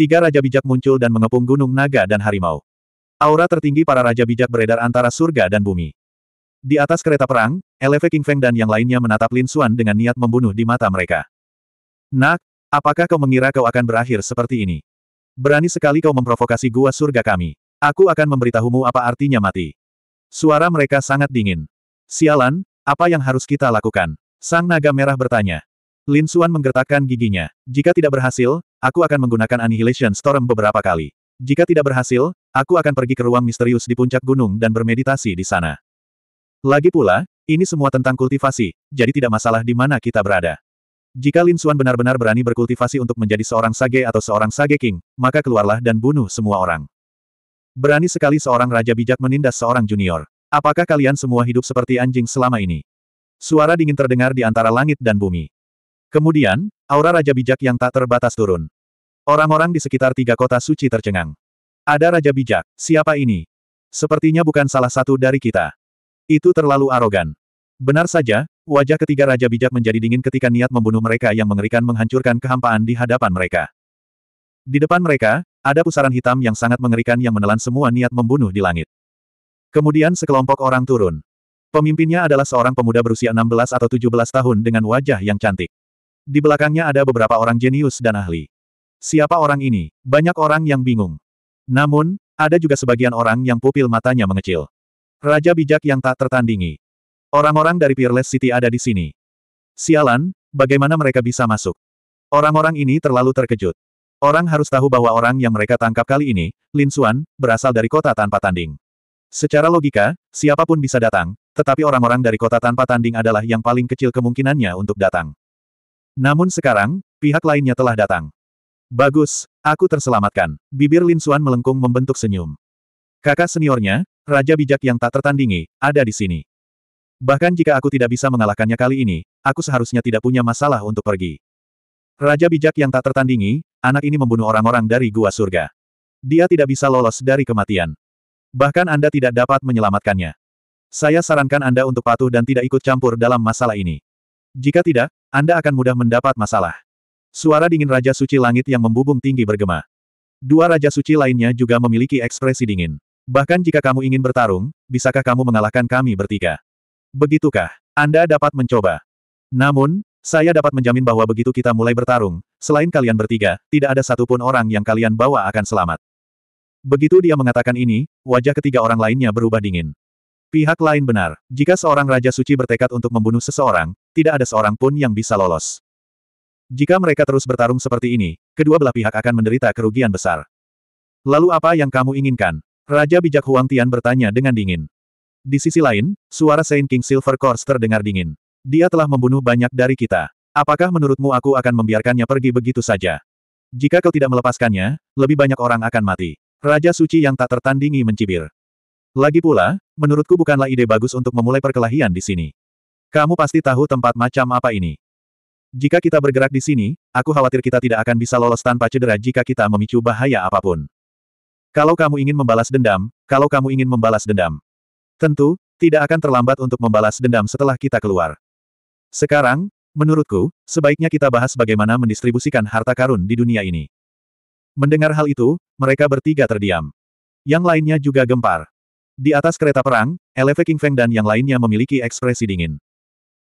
Tiga Raja Bijak muncul dan mengepung Gunung Naga dan Harimau. Aura tertinggi para Raja Bijak beredar antara surga dan bumi. Di atas kereta perang, Eleve Feng dan yang lainnya menatap Lin Xuan dengan niat membunuh di mata mereka. Nak, apakah kau mengira kau akan berakhir seperti ini? Berani sekali kau memprovokasi gua surga kami. Aku akan memberitahumu apa artinya mati. Suara mereka sangat dingin. Sialan, apa yang harus kita lakukan? Sang naga merah bertanya. Lin Suan menggertakkan giginya. Jika tidak berhasil, aku akan menggunakan Annihilation Storm beberapa kali. Jika tidak berhasil, aku akan pergi ke ruang misterius di puncak gunung dan bermeditasi di sana. Lagi pula, ini semua tentang kultivasi, jadi tidak masalah di mana kita berada. Jika Lin Suan benar-benar berani berkultivasi untuk menjadi seorang sage atau seorang sage king, maka keluarlah dan bunuh semua orang. Berani sekali seorang raja bijak menindas seorang junior. Apakah kalian semua hidup seperti anjing selama ini? Suara dingin terdengar di antara langit dan bumi. Kemudian, aura Raja Bijak yang tak terbatas turun. Orang-orang di sekitar tiga kota suci tercengang. Ada Raja Bijak, siapa ini? Sepertinya bukan salah satu dari kita. Itu terlalu arogan. Benar saja, wajah ketiga Raja Bijak menjadi dingin ketika niat membunuh mereka yang mengerikan menghancurkan kehampaan di hadapan mereka. Di depan mereka, ada pusaran hitam yang sangat mengerikan yang menelan semua niat membunuh di langit. Kemudian sekelompok orang turun. Pemimpinnya adalah seorang pemuda berusia 16 atau 17 tahun dengan wajah yang cantik. Di belakangnya ada beberapa orang jenius dan ahli. Siapa orang ini? Banyak orang yang bingung. Namun, ada juga sebagian orang yang pupil matanya mengecil. Raja bijak yang tak tertandingi. Orang-orang dari Peerless City ada di sini. Sialan, bagaimana mereka bisa masuk? Orang-orang ini terlalu terkejut. Orang harus tahu bahwa orang yang mereka tangkap kali ini, Lin Xuan, berasal dari kota tanpa tanding. Secara logika, siapapun bisa datang, tetapi orang-orang dari kota tanpa tanding adalah yang paling kecil kemungkinannya untuk datang. Namun sekarang, pihak lainnya telah datang. Bagus, aku terselamatkan. Bibir Lin Suan melengkung membentuk senyum. Kakak seniornya, Raja Bijak yang tak tertandingi, ada di sini. Bahkan jika aku tidak bisa mengalahkannya kali ini, aku seharusnya tidak punya masalah untuk pergi. Raja Bijak yang tak tertandingi, anak ini membunuh orang-orang dari Gua Surga. Dia tidak bisa lolos dari kematian. Bahkan Anda tidak dapat menyelamatkannya. Saya sarankan Anda untuk patuh dan tidak ikut campur dalam masalah ini. Jika tidak, Anda akan mudah mendapat masalah. Suara dingin Raja Suci Langit yang membubung tinggi bergema. Dua Raja Suci lainnya juga memiliki ekspresi dingin. Bahkan jika kamu ingin bertarung, bisakah kamu mengalahkan kami bertiga? Begitukah? Anda dapat mencoba. Namun, saya dapat menjamin bahwa begitu kita mulai bertarung, selain kalian bertiga, tidak ada satupun orang yang kalian bawa akan selamat. Begitu dia mengatakan ini, wajah ketiga orang lainnya berubah dingin. Pihak lain benar, jika seorang Raja Suci bertekad untuk membunuh seseorang, tidak ada seorang pun yang bisa lolos. Jika mereka terus bertarung seperti ini, kedua belah pihak akan menderita kerugian besar. Lalu apa yang kamu inginkan? Raja bijak Huang Tian bertanya dengan dingin. Di sisi lain, suara Saint King Silver Course terdengar dingin. Dia telah membunuh banyak dari kita. Apakah menurutmu aku akan membiarkannya pergi begitu saja? Jika kau tidak melepaskannya, lebih banyak orang akan mati. Raja Suci yang tak tertandingi mencibir. Lagi pula, menurutku bukanlah ide bagus untuk memulai perkelahian di sini. Kamu pasti tahu tempat macam apa ini. Jika kita bergerak di sini, aku khawatir kita tidak akan bisa lolos tanpa cedera jika kita memicu bahaya apapun. Kalau kamu ingin membalas dendam, kalau kamu ingin membalas dendam. Tentu, tidak akan terlambat untuk membalas dendam setelah kita keluar. Sekarang, menurutku, sebaiknya kita bahas bagaimana mendistribusikan harta karun di dunia ini. Mendengar hal itu, mereka bertiga terdiam. Yang lainnya juga gempar. Di atas kereta perang, Eleve Feng dan yang lainnya memiliki ekspresi dingin.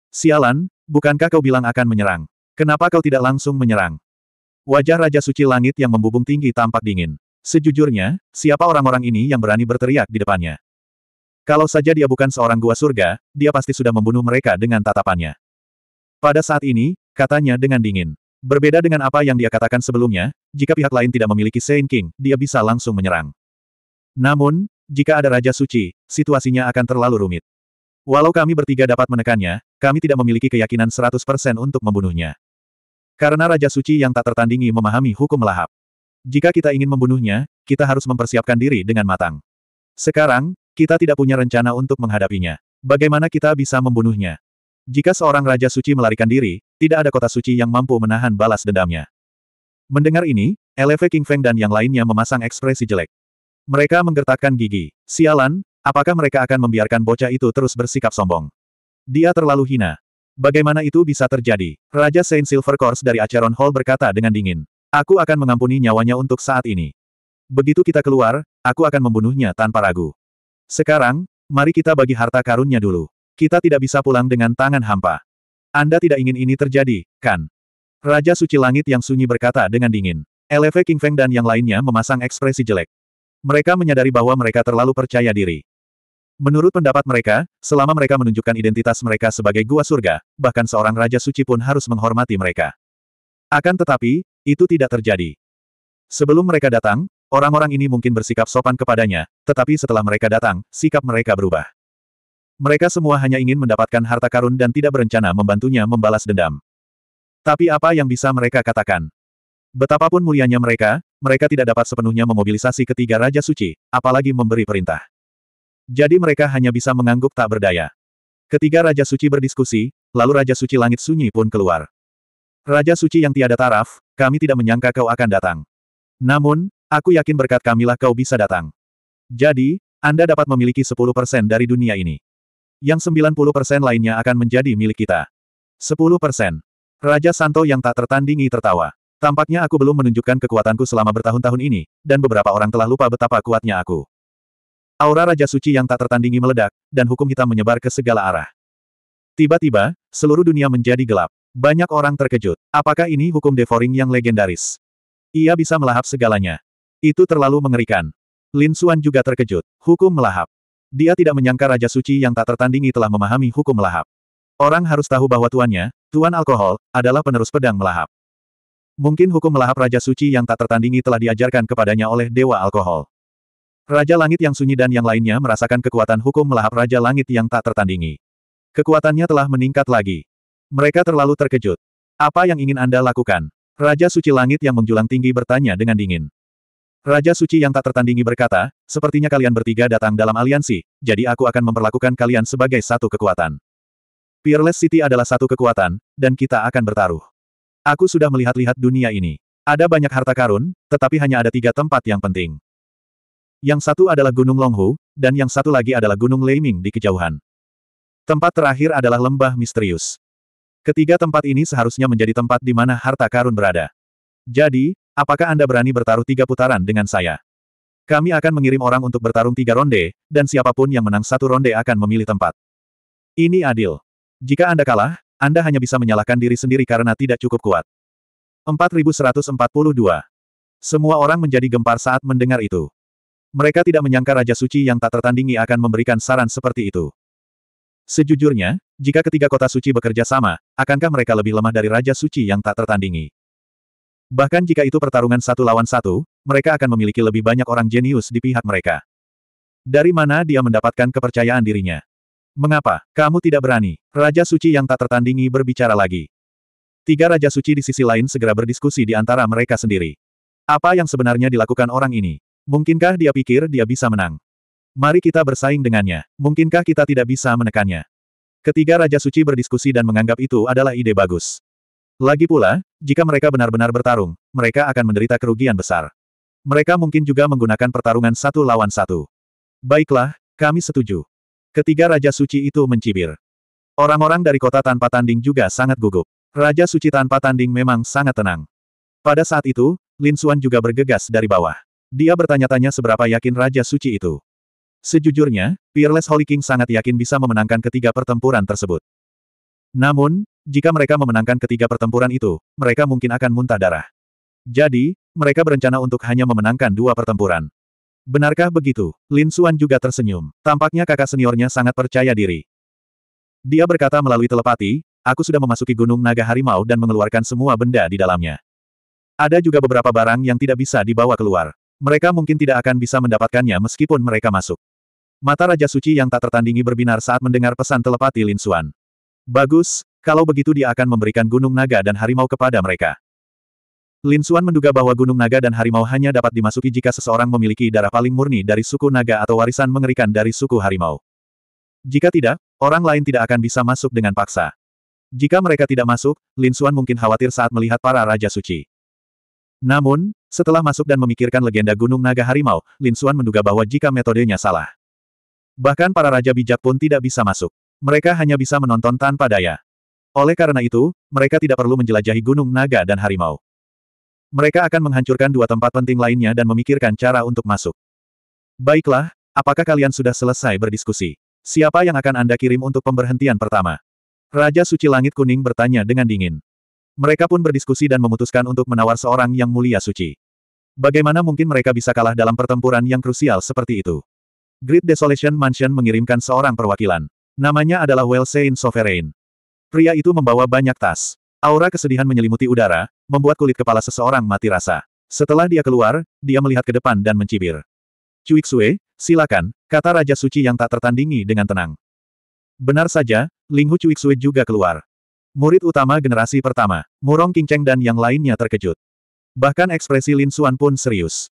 Sialan, bukankah kau bilang akan menyerang? Kenapa kau tidak langsung menyerang? Wajah Raja Suci Langit yang membubung tinggi tampak dingin. Sejujurnya, siapa orang-orang ini yang berani berteriak di depannya? Kalau saja dia bukan seorang gua surga, dia pasti sudah membunuh mereka dengan tatapannya. Pada saat ini, katanya dengan dingin. Berbeda dengan apa yang dia katakan sebelumnya, jika pihak lain tidak memiliki Saint King, dia bisa langsung menyerang. Namun, jika ada Raja Suci, situasinya akan terlalu rumit. Walau kami bertiga dapat menekannya, kami tidak memiliki keyakinan 100% untuk membunuhnya. Karena Raja Suci yang tak tertandingi memahami hukum lahap. Jika kita ingin membunuhnya, kita harus mempersiapkan diri dengan matang. Sekarang, kita tidak punya rencana untuk menghadapinya. Bagaimana kita bisa membunuhnya? Jika seorang Raja Suci melarikan diri, tidak ada kota suci yang mampu menahan balas dendamnya. Mendengar ini, LV King Feng dan yang lainnya memasang ekspresi jelek. Mereka menggertakkan gigi. Sialan, apakah mereka akan membiarkan bocah itu terus bersikap sombong? Dia terlalu hina. Bagaimana itu bisa terjadi? Raja Saint Silver Course dari Acheron Hall berkata dengan dingin. Aku akan mengampuni nyawanya untuk saat ini. Begitu kita keluar, aku akan membunuhnya tanpa ragu. Sekarang, mari kita bagi harta karunnya dulu. Kita tidak bisa pulang dengan tangan hampa. Anda tidak ingin ini terjadi, kan? Raja Suci Langit yang sunyi berkata dengan dingin. Eleve King Feng dan yang lainnya memasang ekspresi jelek. Mereka menyadari bahwa mereka terlalu percaya diri. Menurut pendapat mereka, selama mereka menunjukkan identitas mereka sebagai gua surga, bahkan seorang raja suci pun harus menghormati mereka. Akan tetapi, itu tidak terjadi. Sebelum mereka datang, orang-orang ini mungkin bersikap sopan kepadanya, tetapi setelah mereka datang, sikap mereka berubah. Mereka semua hanya ingin mendapatkan harta karun dan tidak berencana membantunya membalas dendam. Tapi apa yang bisa mereka katakan? Betapapun mulianya mereka, mereka tidak dapat sepenuhnya memobilisasi ketiga Raja Suci, apalagi memberi perintah. Jadi mereka hanya bisa mengangguk tak berdaya. Ketiga Raja Suci berdiskusi, lalu Raja Suci Langit Sunyi pun keluar. Raja Suci yang tiada taraf, kami tidak menyangka kau akan datang. Namun, aku yakin berkat kamilah kau bisa datang. Jadi, Anda dapat memiliki 10% dari dunia ini. Yang 90% lainnya akan menjadi milik kita. 10%. Raja Santo yang tak tertandingi tertawa. Tampaknya aku belum menunjukkan kekuatanku selama bertahun-tahun ini, dan beberapa orang telah lupa betapa kuatnya aku. Aura Raja Suci yang tak tertandingi meledak, dan hukum hitam menyebar ke segala arah. Tiba-tiba, seluruh dunia menjadi gelap. Banyak orang terkejut. Apakah ini hukum devouring yang legendaris? Ia bisa melahap segalanya. Itu terlalu mengerikan. Lin Suan juga terkejut. Hukum melahap. Dia tidak menyangka Raja Suci yang tak tertandingi telah memahami hukum melahap. Orang harus tahu bahwa tuannya, Tuan Alkohol, adalah penerus pedang melahap. Mungkin hukum melahap Raja Suci yang tak tertandingi telah diajarkan kepadanya oleh Dewa Alkohol. Raja Langit yang sunyi dan yang lainnya merasakan kekuatan hukum melahap Raja Langit yang tak tertandingi. Kekuatannya telah meningkat lagi. Mereka terlalu terkejut. Apa yang ingin Anda lakukan? Raja Suci Langit yang menjulang tinggi bertanya dengan dingin. Raja Suci yang tak tertandingi berkata, sepertinya kalian bertiga datang dalam aliansi, jadi aku akan memperlakukan kalian sebagai satu kekuatan. Peerless City adalah satu kekuatan, dan kita akan bertaruh. Aku sudah melihat-lihat dunia ini. Ada banyak harta karun, tetapi hanya ada tiga tempat yang penting. Yang satu adalah Gunung Longhu, dan yang satu lagi adalah Gunung Leiming di kejauhan. Tempat terakhir adalah lembah misterius. Ketiga tempat ini seharusnya menjadi tempat di mana harta karun berada. Jadi, apakah Anda berani bertaruh tiga putaran dengan saya? Kami akan mengirim orang untuk bertarung tiga ronde, dan siapapun yang menang satu ronde akan memilih tempat. Ini adil. Jika Anda kalah, anda hanya bisa menyalahkan diri sendiri karena tidak cukup kuat. 4142. Semua orang menjadi gempar saat mendengar itu. Mereka tidak menyangka Raja Suci yang tak tertandingi akan memberikan saran seperti itu. Sejujurnya, jika ketiga kota suci bekerja sama, akankah mereka lebih lemah dari Raja Suci yang tak tertandingi? Bahkan jika itu pertarungan satu lawan satu, mereka akan memiliki lebih banyak orang jenius di pihak mereka. Dari mana dia mendapatkan kepercayaan dirinya? Mengapa, kamu tidak berani? Raja Suci yang tak tertandingi berbicara lagi. Tiga Raja Suci di sisi lain segera berdiskusi di antara mereka sendiri. Apa yang sebenarnya dilakukan orang ini? Mungkinkah dia pikir dia bisa menang? Mari kita bersaing dengannya. Mungkinkah kita tidak bisa menekannya? Ketiga Raja Suci berdiskusi dan menganggap itu adalah ide bagus. Lagi pula, jika mereka benar-benar bertarung, mereka akan menderita kerugian besar. Mereka mungkin juga menggunakan pertarungan satu lawan satu. Baiklah, kami setuju. Ketiga Raja Suci itu mencibir. Orang-orang dari kota tanpa tanding juga sangat gugup. Raja Suci tanpa tanding memang sangat tenang. Pada saat itu, Lin Suan juga bergegas dari bawah. Dia bertanya-tanya seberapa yakin Raja Suci itu. Sejujurnya, Peerless Holy King sangat yakin bisa memenangkan ketiga pertempuran tersebut. Namun, jika mereka memenangkan ketiga pertempuran itu, mereka mungkin akan muntah darah. Jadi, mereka berencana untuk hanya memenangkan dua pertempuran. Benarkah begitu? Lin Suan juga tersenyum. Tampaknya kakak seniornya sangat percaya diri. Dia berkata melalui telepati, aku sudah memasuki gunung naga harimau dan mengeluarkan semua benda di dalamnya. Ada juga beberapa barang yang tidak bisa dibawa keluar. Mereka mungkin tidak akan bisa mendapatkannya meskipun mereka masuk. Mata Raja Suci yang tak tertandingi berbinar saat mendengar pesan telepati Lin Suan. Bagus, kalau begitu dia akan memberikan gunung naga dan harimau kepada mereka. Lin Suan menduga bahwa Gunung Naga dan Harimau hanya dapat dimasuki jika seseorang memiliki darah paling murni dari suku Naga atau warisan mengerikan dari suku Harimau. Jika tidak, orang lain tidak akan bisa masuk dengan paksa. Jika mereka tidak masuk, Lin Suan mungkin khawatir saat melihat para Raja Suci. Namun, setelah masuk dan memikirkan legenda Gunung Naga Harimau, Lin Suan menduga bahwa jika metodenya salah. Bahkan para Raja Bijak pun tidak bisa masuk. Mereka hanya bisa menonton tanpa daya. Oleh karena itu, mereka tidak perlu menjelajahi Gunung Naga dan Harimau. Mereka akan menghancurkan dua tempat penting lainnya dan memikirkan cara untuk masuk. Baiklah, apakah kalian sudah selesai berdiskusi? Siapa yang akan Anda kirim untuk pemberhentian pertama? Raja Suci Langit Kuning bertanya dengan dingin. Mereka pun berdiskusi dan memutuskan untuk menawar seorang yang mulia suci. Bagaimana mungkin mereka bisa kalah dalam pertempuran yang krusial seperti itu? Great Desolation Mansion mengirimkan seorang perwakilan. Namanya adalah Welsein Sovereign. Pria itu membawa banyak tas. Aura kesedihan menyelimuti udara, membuat kulit kepala seseorang mati rasa. Setelah dia keluar, dia melihat ke depan dan mencibir. Cuik Sue, silakan, kata Raja Suci yang tak tertandingi dengan tenang. Benar saja, Linghu Cuik Sue juga keluar. Murid utama generasi pertama, Murong Cheng dan yang lainnya terkejut. Bahkan ekspresi Lin Suan pun serius.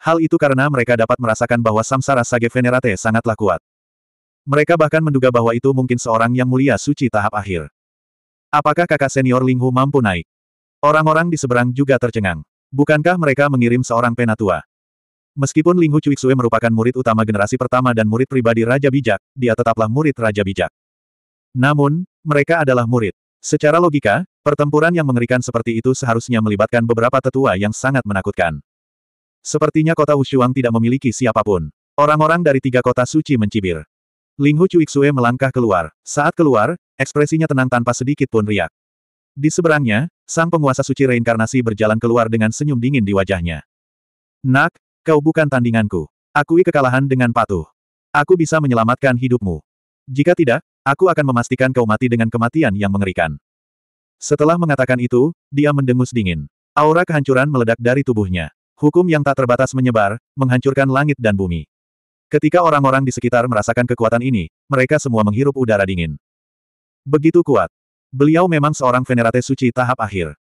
Hal itu karena mereka dapat merasakan bahwa samsara Sage Venerate sangatlah kuat. Mereka bahkan menduga bahwa itu mungkin seorang yang mulia suci tahap akhir. Apakah kakak senior Linghu mampu naik? Orang-orang di seberang juga tercengang. Bukankah mereka mengirim seorang penatua? Meskipun Linghu Cuiksue merupakan murid utama generasi pertama dan murid pribadi Raja Bijak, dia tetaplah murid Raja Bijak. Namun, mereka adalah murid. Secara logika, pertempuran yang mengerikan seperti itu seharusnya melibatkan beberapa tetua yang sangat menakutkan. Sepertinya kota Wushuang tidak memiliki siapapun. Orang-orang dari tiga kota suci mencibir. Ling Hu Cuixue melangkah keluar. Saat keluar, ekspresinya tenang tanpa sedikit pun riak. Di seberangnya, sang penguasa suci reinkarnasi berjalan keluar dengan senyum dingin di wajahnya. Nak, kau bukan tandinganku. Akui kekalahan dengan patuh. Aku bisa menyelamatkan hidupmu. Jika tidak, aku akan memastikan kau mati dengan kematian yang mengerikan. Setelah mengatakan itu, dia mendengus dingin. Aura kehancuran meledak dari tubuhnya. Hukum yang tak terbatas menyebar, menghancurkan langit dan bumi. Ketika orang-orang di sekitar merasakan kekuatan ini, mereka semua menghirup udara dingin. Begitu kuat. Beliau memang seorang Venerate Suci tahap akhir.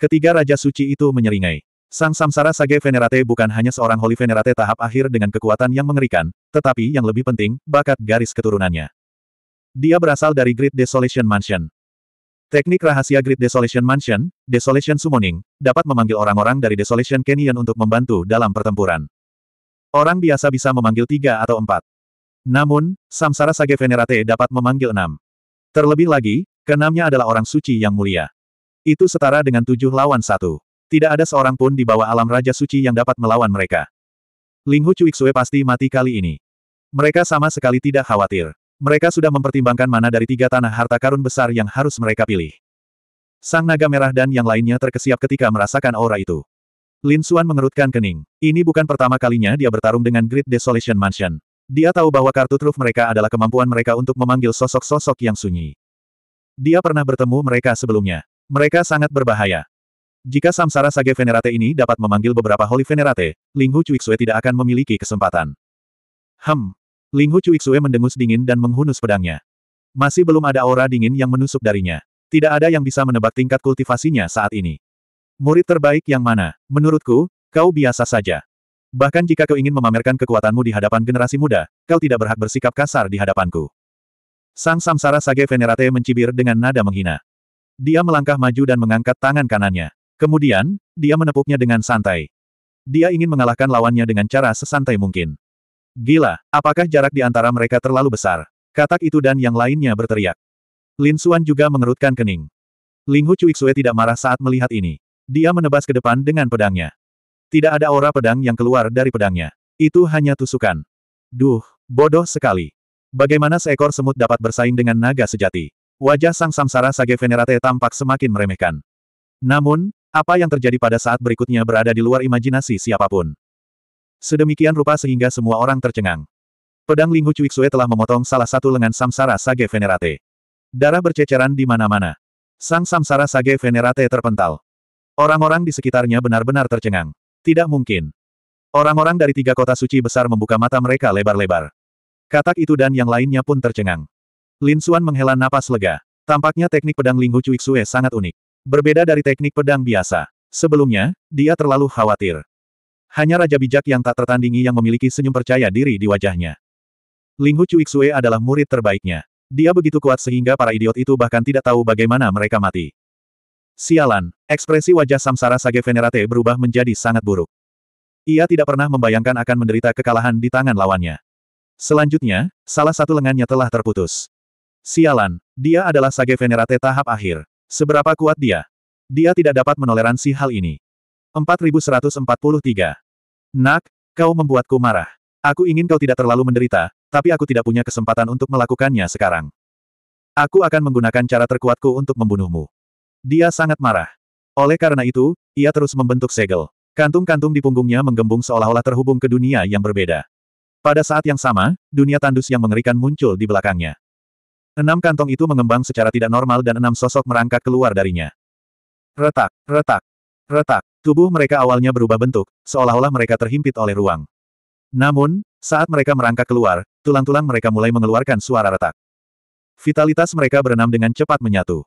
Ketiga Raja Suci itu menyeringai. Sang Samsara Sage Venerate bukan hanya seorang Holy Venerate tahap akhir dengan kekuatan yang mengerikan, tetapi yang lebih penting, bakat garis keturunannya. Dia berasal dari Great Desolation Mansion. Teknik rahasia Great Desolation Mansion, Desolation Summoning, dapat memanggil orang-orang dari Desolation Canyon untuk membantu dalam pertempuran. Orang biasa bisa memanggil tiga atau empat. Namun, Samsara Sage Venerate dapat memanggil enam. Terlebih lagi, keenamnya adalah orang suci yang mulia. Itu setara dengan tujuh lawan satu. Tidak ada seorang pun di bawah alam Raja Suci yang dapat melawan mereka. Linghu Cuiksue pasti mati kali ini. Mereka sama sekali tidak khawatir. Mereka sudah mempertimbangkan mana dari tiga tanah harta karun besar yang harus mereka pilih. Sang naga merah dan yang lainnya terkesiap ketika merasakan aura itu. Lin Xuan mengerutkan kening. Ini bukan pertama kalinya dia bertarung dengan Great Desolation Mansion. Dia tahu bahwa kartu truf mereka adalah kemampuan mereka untuk memanggil sosok-sosok yang sunyi. Dia pernah bertemu mereka sebelumnya. Mereka sangat berbahaya. Jika Samsara Sage Venerate ini dapat memanggil beberapa Holy Venerate, Ling Linghu Cuixue tidak akan memiliki kesempatan. Hem. Linghu Cuixue mendengus dingin dan menghunus pedangnya. Masih belum ada aura dingin yang menusuk darinya. Tidak ada yang bisa menebak tingkat kultivasinya saat ini. Murid terbaik yang mana? Menurutku, kau biasa saja. Bahkan jika kau ingin memamerkan kekuatanmu di hadapan generasi muda, kau tidak berhak bersikap kasar di hadapanku. Sang Samsara Sage Venerate mencibir dengan nada menghina. Dia melangkah maju dan mengangkat tangan kanannya. Kemudian, dia menepuknya dengan santai. Dia ingin mengalahkan lawannya dengan cara sesantai mungkin. Gila, apakah jarak di antara mereka terlalu besar? Katak itu dan yang lainnya berteriak. Lin Suan juga mengerutkan kening. Ling Hu Sue tidak marah saat melihat ini. Dia menebas ke depan dengan pedangnya. Tidak ada aura pedang yang keluar dari pedangnya. Itu hanya tusukan. Duh, bodoh sekali. Bagaimana seekor semut dapat bersaing dengan naga sejati? Wajah sang samsara Sage Venerate tampak semakin meremehkan. Namun, apa yang terjadi pada saat berikutnya berada di luar imajinasi siapapun. Sedemikian rupa sehingga semua orang tercengang. Pedang Linghu Cuiksue telah memotong salah satu lengan samsara Sage Venerate. Darah berceceran di mana-mana. Sang samsara Sage Venerate terpental. Orang-orang di sekitarnya benar-benar tercengang. Tidak mungkin. Orang-orang dari tiga kota suci besar membuka mata mereka lebar-lebar. Katak itu dan yang lainnya pun tercengang. Lin Xuan menghela napas lega. Tampaknya teknik pedang Ling Hu Xue sangat unik. Berbeda dari teknik pedang biasa. Sebelumnya, dia terlalu khawatir. Hanya raja bijak yang tak tertandingi yang memiliki senyum percaya diri di wajahnya. Ling Hu Xue adalah murid terbaiknya. Dia begitu kuat sehingga para idiot itu bahkan tidak tahu bagaimana mereka mati. Sialan, ekspresi wajah Samsara Sage Venerate berubah menjadi sangat buruk. Ia tidak pernah membayangkan akan menderita kekalahan di tangan lawannya. Selanjutnya, salah satu lengannya telah terputus. Sialan, dia adalah Sage Venerate tahap akhir. Seberapa kuat dia? Dia tidak dapat menoleransi hal ini. 4143. Nak, kau membuatku marah. Aku ingin kau tidak terlalu menderita, tapi aku tidak punya kesempatan untuk melakukannya sekarang. Aku akan menggunakan cara terkuatku untuk membunuhmu. Dia sangat marah. Oleh karena itu, ia terus membentuk segel. Kantung-kantung di punggungnya menggembung seolah-olah terhubung ke dunia yang berbeda. Pada saat yang sama, dunia tandus yang mengerikan muncul di belakangnya. Enam kantong itu mengembang secara tidak normal dan enam sosok merangkak keluar darinya. Retak, retak, retak. Tubuh mereka awalnya berubah bentuk, seolah-olah mereka terhimpit oleh ruang. Namun, saat mereka merangkak keluar, tulang-tulang mereka mulai mengeluarkan suara retak. Vitalitas mereka berenam dengan cepat menyatu.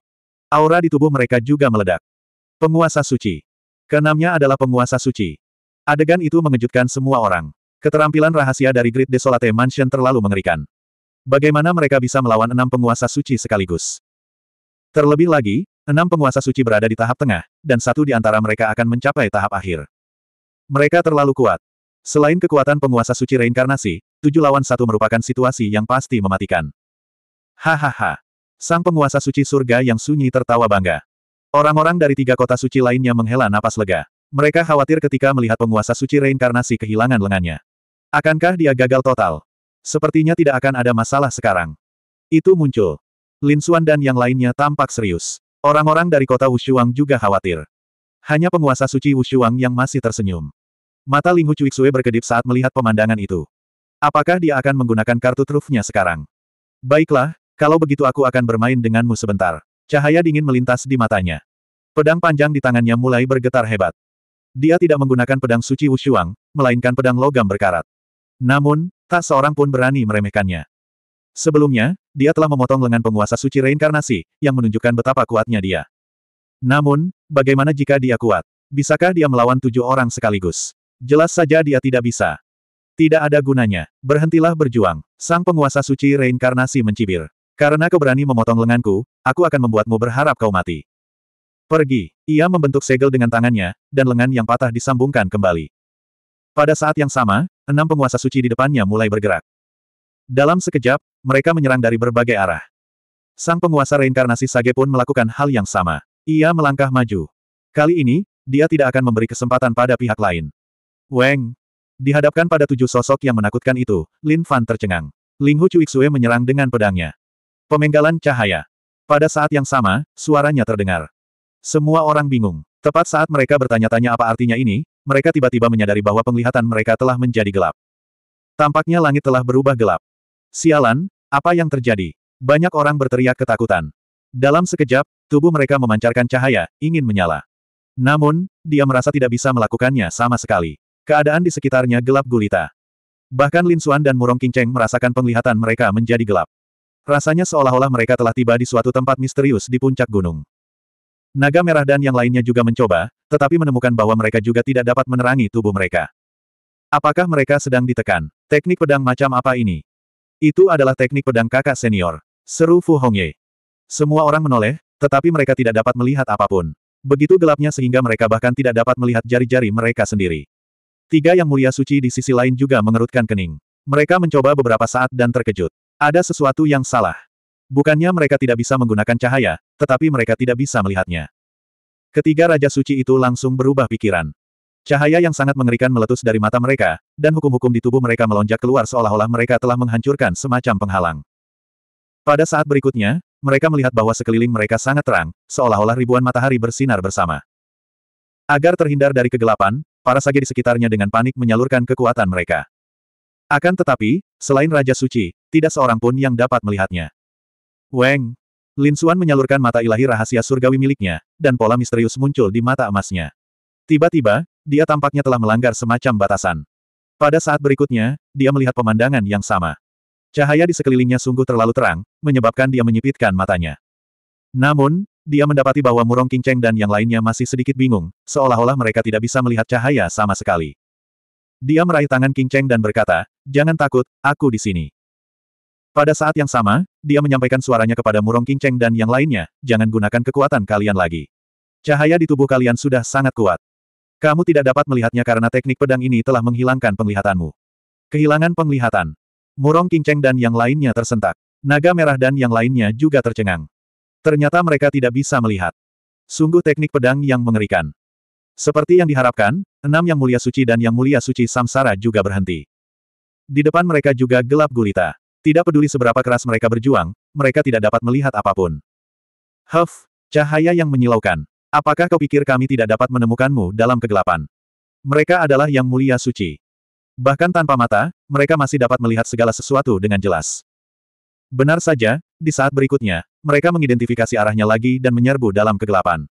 Aura di tubuh mereka juga meledak. Penguasa suci. Keenamnya adalah penguasa suci. Adegan itu mengejutkan semua orang. Keterampilan rahasia dari Great Desolate Mansion terlalu mengerikan. Bagaimana mereka bisa melawan enam penguasa suci sekaligus? Terlebih lagi, enam penguasa suci berada di tahap tengah, dan satu di antara mereka akan mencapai tahap akhir. Mereka terlalu kuat. Selain kekuatan penguasa suci reinkarnasi, tujuh lawan satu merupakan situasi yang pasti mematikan. Hahaha. Sang penguasa suci surga yang sunyi tertawa bangga. Orang-orang dari tiga kota suci lainnya menghela napas lega. Mereka khawatir ketika melihat penguasa suci reinkarnasi kehilangan lengannya. Akankah dia gagal total? Sepertinya tidak akan ada masalah sekarang. Itu muncul. Lin Xuan dan yang lainnya tampak serius. Orang-orang dari kota Wushuang juga khawatir. Hanya penguasa suci Wushuang yang masih tersenyum. Mata Ling Hu berkedip saat melihat pemandangan itu. Apakah dia akan menggunakan kartu trufnya sekarang? Baiklah, kalau begitu aku akan bermain denganmu sebentar. Cahaya dingin melintas di matanya. Pedang panjang di tangannya mulai bergetar hebat. Dia tidak menggunakan pedang suci Wushuang, melainkan pedang logam berkarat. Namun, tak seorang pun berani meremehkannya. Sebelumnya, dia telah memotong lengan penguasa suci reinkarnasi, yang menunjukkan betapa kuatnya dia. Namun, bagaimana jika dia kuat? Bisakah dia melawan tujuh orang sekaligus? Jelas saja dia tidak bisa. Tidak ada gunanya. Berhentilah berjuang. Sang penguasa suci reinkarnasi mencibir. Karena kau berani memotong lenganku, aku akan membuatmu berharap kau mati. Pergi. Ia membentuk segel dengan tangannya, dan lengan yang patah disambungkan kembali. Pada saat yang sama, enam penguasa suci di depannya mulai bergerak. Dalam sekejap, mereka menyerang dari berbagai arah. Sang penguasa reinkarnasi Sage pun melakukan hal yang sama. Ia melangkah maju. Kali ini, dia tidak akan memberi kesempatan pada pihak lain. Weng! Dihadapkan pada tujuh sosok yang menakutkan itu, Lin Fan tercengang. Ling Hu Cuixue menyerang dengan pedangnya. Pemenggalan cahaya. Pada saat yang sama, suaranya terdengar. Semua orang bingung. Tepat saat mereka bertanya-tanya apa artinya ini, mereka tiba-tiba menyadari bahwa penglihatan mereka telah menjadi gelap. Tampaknya langit telah berubah gelap. Sialan, apa yang terjadi? Banyak orang berteriak ketakutan. Dalam sekejap, tubuh mereka memancarkan cahaya, ingin menyala. Namun, dia merasa tidak bisa melakukannya sama sekali. Keadaan di sekitarnya gelap gulita. Bahkan Lin Suan dan Murong Qingcheng merasakan penglihatan mereka menjadi gelap. Rasanya seolah-olah mereka telah tiba di suatu tempat misterius di puncak gunung. Naga merah dan yang lainnya juga mencoba, tetapi menemukan bahwa mereka juga tidak dapat menerangi tubuh mereka. Apakah mereka sedang ditekan? Teknik pedang macam apa ini? Itu adalah teknik pedang kakak senior. Seru Fu Hongye. Semua orang menoleh, tetapi mereka tidak dapat melihat apapun. Begitu gelapnya sehingga mereka bahkan tidak dapat melihat jari-jari mereka sendiri. Tiga yang mulia suci di sisi lain juga mengerutkan kening. Mereka mencoba beberapa saat dan terkejut. Ada sesuatu yang salah. Bukannya mereka tidak bisa menggunakan cahaya, tetapi mereka tidak bisa melihatnya. Ketiga Raja Suci itu langsung berubah pikiran. Cahaya yang sangat mengerikan meletus dari mata mereka, dan hukum-hukum di tubuh mereka melonjak keluar seolah-olah mereka telah menghancurkan semacam penghalang. Pada saat berikutnya, mereka melihat bahwa sekeliling mereka sangat terang, seolah-olah ribuan matahari bersinar bersama. Agar terhindar dari kegelapan, para sage di sekitarnya dengan panik menyalurkan kekuatan mereka. Akan tetapi, selain Raja Suci, tidak seorang pun yang dapat melihatnya. Weng! Lin Xuan menyalurkan mata ilahi rahasia surgawi miliknya, dan pola misterius muncul di mata emasnya. Tiba-tiba, dia tampaknya telah melanggar semacam batasan. Pada saat berikutnya, dia melihat pemandangan yang sama. Cahaya di sekelilingnya sungguh terlalu terang, menyebabkan dia menyipitkan matanya. Namun, dia mendapati bahwa Murong Cheng dan yang lainnya masih sedikit bingung, seolah-olah mereka tidak bisa melihat cahaya sama sekali. Dia meraih tangan Cheng dan berkata, Jangan takut, aku di sini. Pada saat yang sama, dia menyampaikan suaranya kepada Murong Kingceng dan yang lainnya, jangan gunakan kekuatan kalian lagi. Cahaya di tubuh kalian sudah sangat kuat. Kamu tidak dapat melihatnya karena teknik pedang ini telah menghilangkan penglihatanmu. Kehilangan penglihatan. Murong Kingceng dan yang lainnya tersentak. Naga merah dan yang lainnya juga tercengang. Ternyata mereka tidak bisa melihat. Sungguh teknik pedang yang mengerikan. Seperti yang diharapkan, enam yang mulia suci dan yang mulia suci samsara juga berhenti. Di depan mereka juga gelap gulita. Tidak peduli seberapa keras mereka berjuang, mereka tidak dapat melihat apapun. Huff, cahaya yang menyilaukan. Apakah kau pikir kami tidak dapat menemukanmu dalam kegelapan? Mereka adalah yang mulia suci. Bahkan tanpa mata, mereka masih dapat melihat segala sesuatu dengan jelas. Benar saja, di saat berikutnya, mereka mengidentifikasi arahnya lagi dan menyerbu dalam kegelapan.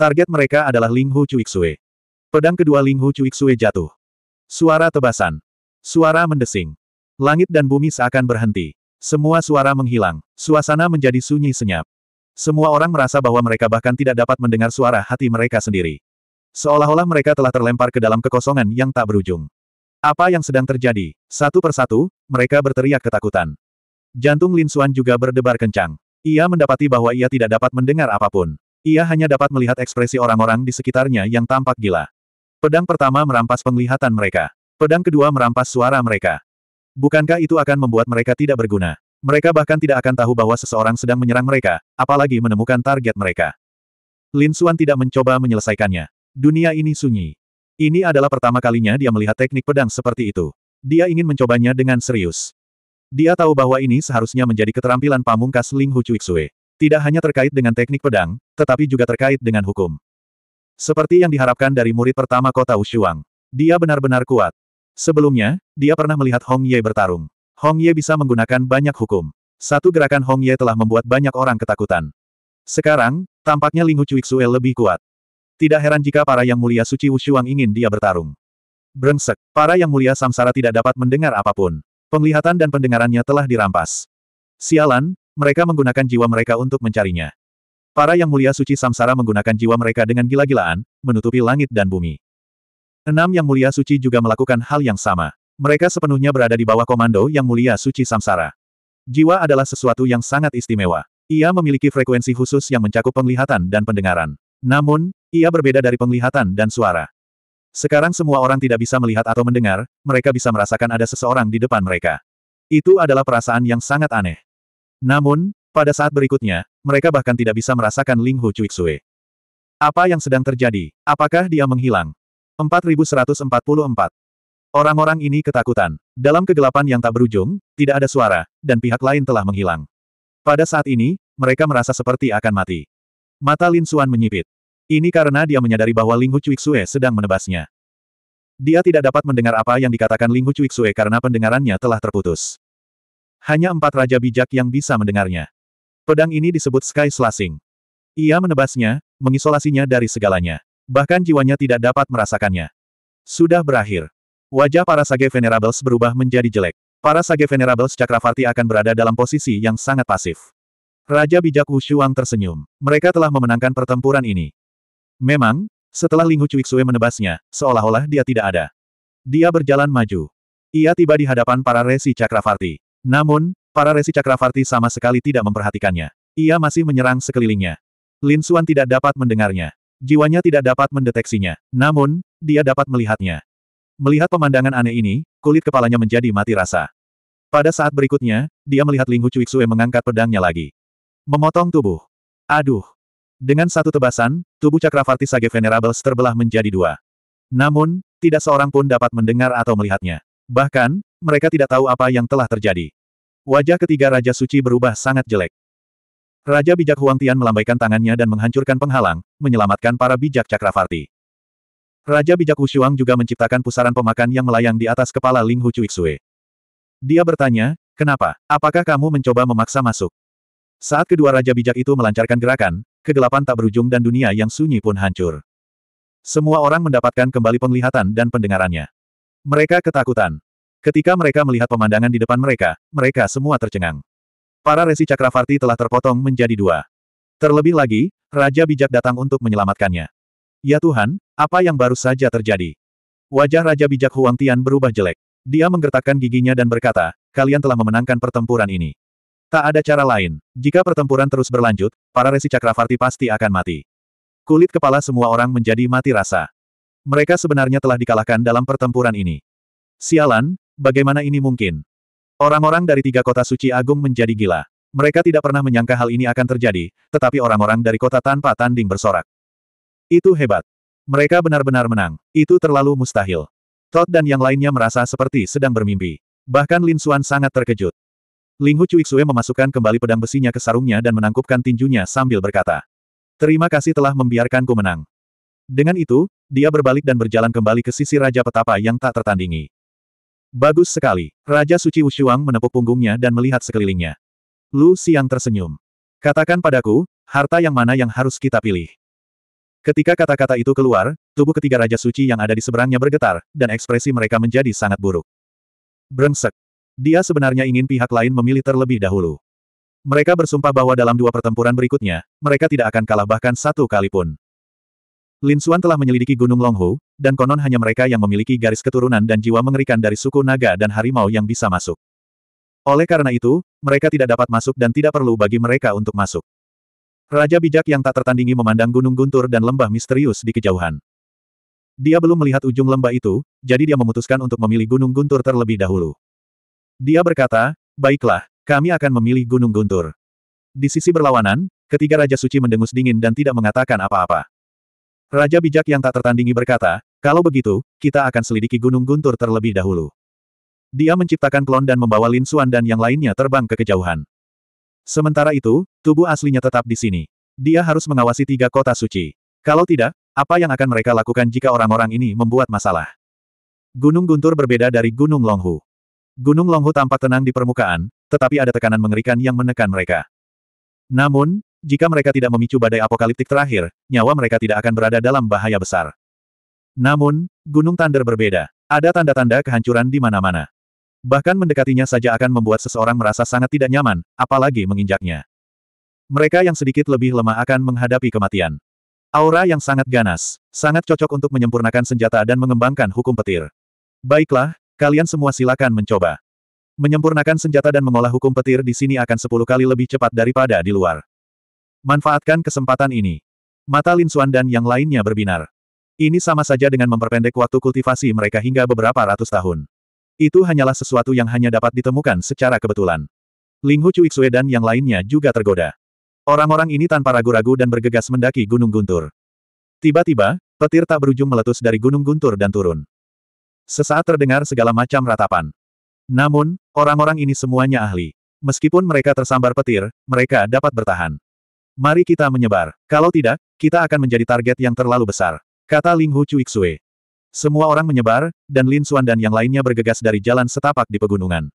Target mereka adalah Ling Hu Pedang kedua Ling Hu jatuh. Suara tebasan. Suara mendesing. Langit dan bumi seakan berhenti. Semua suara menghilang, suasana menjadi sunyi senyap. Semua orang merasa bahwa mereka bahkan tidak dapat mendengar suara hati mereka sendiri. Seolah-olah mereka telah terlempar ke dalam kekosongan yang tak berujung. Apa yang sedang terjadi? Satu persatu, mereka berteriak ketakutan. Jantung Lin Xuan juga berdebar kencang. Ia mendapati bahwa ia tidak dapat mendengar apapun. Ia hanya dapat melihat ekspresi orang-orang di sekitarnya yang tampak gila. Pedang pertama merampas penglihatan mereka. Pedang kedua merampas suara mereka. Bukankah itu akan membuat mereka tidak berguna? Mereka bahkan tidak akan tahu bahwa seseorang sedang menyerang mereka, apalagi menemukan target mereka. Lin Xuan tidak mencoba menyelesaikannya. Dunia ini sunyi. Ini adalah pertama kalinya dia melihat teknik pedang seperti itu. Dia ingin mencobanya dengan serius. Dia tahu bahwa ini seharusnya menjadi keterampilan pamungkas Ling Hu Cuixue. Tidak hanya terkait dengan teknik pedang, tetapi juga terkait dengan hukum. Seperti yang diharapkan dari murid pertama kota Ushuang. Dia benar-benar kuat. Sebelumnya, dia pernah melihat Hong Ye bertarung. Hong Ye bisa menggunakan banyak hukum. Satu gerakan Hong Ye telah membuat banyak orang ketakutan. Sekarang, tampaknya Ling Hu Cuixue lebih kuat. Tidak heran jika para yang mulia Suci Wushuang ingin dia bertarung. Brengsek, para yang mulia samsara tidak dapat mendengar apapun. Penglihatan dan pendengarannya telah dirampas. Sialan, mereka menggunakan jiwa mereka untuk mencarinya. Para yang mulia suci samsara menggunakan jiwa mereka dengan gila-gilaan, menutupi langit dan bumi. Enam Yang Mulia Suci juga melakukan hal yang sama. Mereka sepenuhnya berada di bawah komando Yang Mulia Suci Samsara. Jiwa adalah sesuatu yang sangat istimewa. Ia memiliki frekuensi khusus yang mencakup penglihatan dan pendengaran. Namun, ia berbeda dari penglihatan dan suara. Sekarang semua orang tidak bisa melihat atau mendengar, mereka bisa merasakan ada seseorang di depan mereka. Itu adalah perasaan yang sangat aneh. Namun, pada saat berikutnya, mereka bahkan tidak bisa merasakan Ling Hu Cuiksue. Apa yang sedang terjadi? Apakah dia menghilang? 4144. Orang-orang ini ketakutan. Dalam kegelapan yang tak berujung, tidak ada suara, dan pihak lain telah menghilang. Pada saat ini, mereka merasa seperti akan mati. Mata Lin Suan menyipit. Ini karena dia menyadari bahwa Ling Hu Xue sedang menebasnya. Dia tidak dapat mendengar apa yang dikatakan Ling Hu Xue karena pendengarannya telah terputus. Hanya empat raja bijak yang bisa mendengarnya. Pedang ini disebut Sky Slashing. Ia menebasnya, mengisolasinya dari segalanya. Bahkan jiwanya tidak dapat merasakannya. Sudah berakhir. Wajah para Sage Venerables berubah menjadi jelek. Para Sage Venerables Cakravarti akan berada dalam posisi yang sangat pasif. Raja bijak Wushuang tersenyum. Mereka telah memenangkan pertempuran ini. Memang, setelah Linghu Cuiksue menebasnya, seolah-olah dia tidak ada. Dia berjalan maju. Ia tiba di hadapan para resi Cakravarti. Namun, para resi Cakravarti sama sekali tidak memperhatikannya. Ia masih menyerang sekelilingnya. Lin Xuan tidak dapat mendengarnya jiwanya tidak dapat mendeteksinya. Namun, dia dapat melihatnya. Melihat pemandangan aneh ini, kulit kepalanya menjadi mati rasa. Pada saat berikutnya, dia melihat Ling Xue mengangkat pedangnya lagi. Memotong tubuh. Aduh. Dengan satu tebasan, tubuh Cakravarti Sage Venerables terbelah menjadi dua. Namun, tidak seorang pun dapat mendengar atau melihatnya. Bahkan, mereka tidak tahu apa yang telah terjadi. Wajah ketiga Raja Suci berubah sangat jelek. Raja Bijak Huang Tian melambaikan tangannya dan menghancurkan penghalang, menyelamatkan para bijak Cakravarti. Raja Bijak Wushuang juga menciptakan pusaran pemakan yang melayang di atas kepala Ling Hu Cuixue. Dia bertanya, kenapa? Apakah kamu mencoba memaksa masuk? Saat kedua Raja Bijak itu melancarkan gerakan, kegelapan tak berujung dan dunia yang sunyi pun hancur. Semua orang mendapatkan kembali penglihatan dan pendengarannya. Mereka ketakutan. Ketika mereka melihat pemandangan di depan mereka, mereka semua tercengang. Para resi Cakravarti telah terpotong menjadi dua. Terlebih lagi, Raja Bijak datang untuk menyelamatkannya. Ya Tuhan, apa yang baru saja terjadi? Wajah Raja Bijak Huang Tian berubah jelek. Dia menggertakkan giginya dan berkata, kalian telah memenangkan pertempuran ini. Tak ada cara lain. Jika pertempuran terus berlanjut, para resi Cakravarti pasti akan mati. Kulit kepala semua orang menjadi mati rasa. Mereka sebenarnya telah dikalahkan dalam pertempuran ini. Sialan, bagaimana ini mungkin? Orang-orang dari tiga kota suci agung menjadi gila. Mereka tidak pernah menyangka hal ini akan terjadi, tetapi orang-orang dari kota tanpa tanding bersorak. Itu hebat. Mereka benar-benar menang. Itu terlalu mustahil. Todd dan yang lainnya merasa seperti sedang bermimpi. Bahkan Lin Xuan sangat terkejut. Ling Hu Cuixue memasukkan kembali pedang besinya ke sarungnya dan menangkupkan tinjunya sambil berkata, Terima kasih telah membiarkanku menang. Dengan itu, dia berbalik dan berjalan kembali ke sisi Raja Petapa yang tak tertandingi. Bagus sekali. Raja Suci Wushuang menepuk punggungnya dan melihat sekelilingnya. Lu Siang tersenyum. Katakan padaku, harta yang mana yang harus kita pilih? Ketika kata-kata itu keluar, tubuh ketiga Raja Suci yang ada di seberangnya bergetar, dan ekspresi mereka menjadi sangat buruk. Brengsek. Dia sebenarnya ingin pihak lain memilih terlebih dahulu. Mereka bersumpah bahwa dalam dua pertempuran berikutnya, mereka tidak akan kalah bahkan satu kali pun. Lin Suan telah menyelidiki Gunung Longhu, dan konon hanya mereka yang memiliki garis keturunan dan jiwa mengerikan dari suku naga dan harimau yang bisa masuk. Oleh karena itu, mereka tidak dapat masuk dan tidak perlu bagi mereka untuk masuk. Raja bijak yang tak tertandingi memandang gunung guntur dan lembah misterius di kejauhan. Dia belum melihat ujung lembah itu, jadi dia memutuskan untuk memilih gunung guntur terlebih dahulu. Dia berkata, baiklah, kami akan memilih gunung guntur. Di sisi berlawanan, ketiga Raja Suci mendengus dingin dan tidak mengatakan apa-apa. Raja bijak yang tak tertandingi berkata, kalau begitu, kita akan selidiki Gunung Guntur terlebih dahulu. Dia menciptakan klon dan membawa Lin Xuan dan yang lainnya terbang ke kejauhan. Sementara itu, tubuh aslinya tetap di sini. Dia harus mengawasi tiga kota suci. Kalau tidak, apa yang akan mereka lakukan jika orang-orang ini membuat masalah? Gunung Guntur berbeda dari Gunung Longhu. Gunung Longhu tampak tenang di permukaan, tetapi ada tekanan mengerikan yang menekan mereka. Namun, jika mereka tidak memicu badai apokaliptik terakhir, nyawa mereka tidak akan berada dalam bahaya besar. Namun, Gunung Thunder berbeda. Ada tanda-tanda kehancuran di mana-mana. Bahkan mendekatinya saja akan membuat seseorang merasa sangat tidak nyaman, apalagi menginjaknya. Mereka yang sedikit lebih lemah akan menghadapi kematian. Aura yang sangat ganas, sangat cocok untuk menyempurnakan senjata dan mengembangkan hukum petir. Baiklah, kalian semua silakan mencoba. Menyempurnakan senjata dan mengolah hukum petir di sini akan sepuluh kali lebih cepat daripada di luar. Manfaatkan kesempatan ini. Mata Lin Xuan dan yang lainnya berbinar. Ini sama saja dengan memperpendek waktu kultivasi mereka hingga beberapa ratus tahun. Itu hanyalah sesuatu yang hanya dapat ditemukan secara kebetulan. Ling Hu Cui Xue dan yang lainnya juga tergoda. Orang-orang ini tanpa ragu-ragu dan bergegas mendaki Gunung Guntur. Tiba-tiba, petir tak berujung meletus dari Gunung Guntur dan turun. Sesaat terdengar segala macam ratapan. Namun, orang-orang ini semuanya ahli. Meskipun mereka tersambar petir, mereka dapat bertahan. Mari kita menyebar. Kalau tidak, kita akan menjadi target yang terlalu besar. Kata Ling Hu Xue. Semua orang menyebar, dan Lin Xuan dan yang lainnya bergegas dari jalan setapak di pegunungan.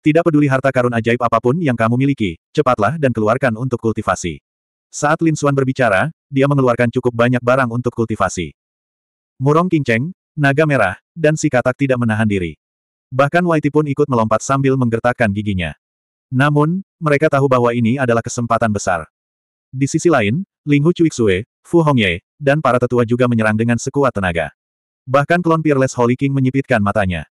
Tidak peduli harta karun ajaib apapun yang kamu miliki, cepatlah dan keluarkan untuk kultivasi. Saat Lin Xuan berbicara, dia mengeluarkan cukup banyak barang untuk kultivasi. Murong kinceng, naga merah, dan si katak tidak menahan diri. Bahkan Whitey pun ikut melompat sambil menggertakkan giginya. Namun, mereka tahu bahwa ini adalah kesempatan besar. Di sisi lain, Ling Hu Xue, Fu Hongye, dan para tetua juga menyerang dengan sekuat tenaga. Bahkan klon Peerless Holy King menyipitkan matanya.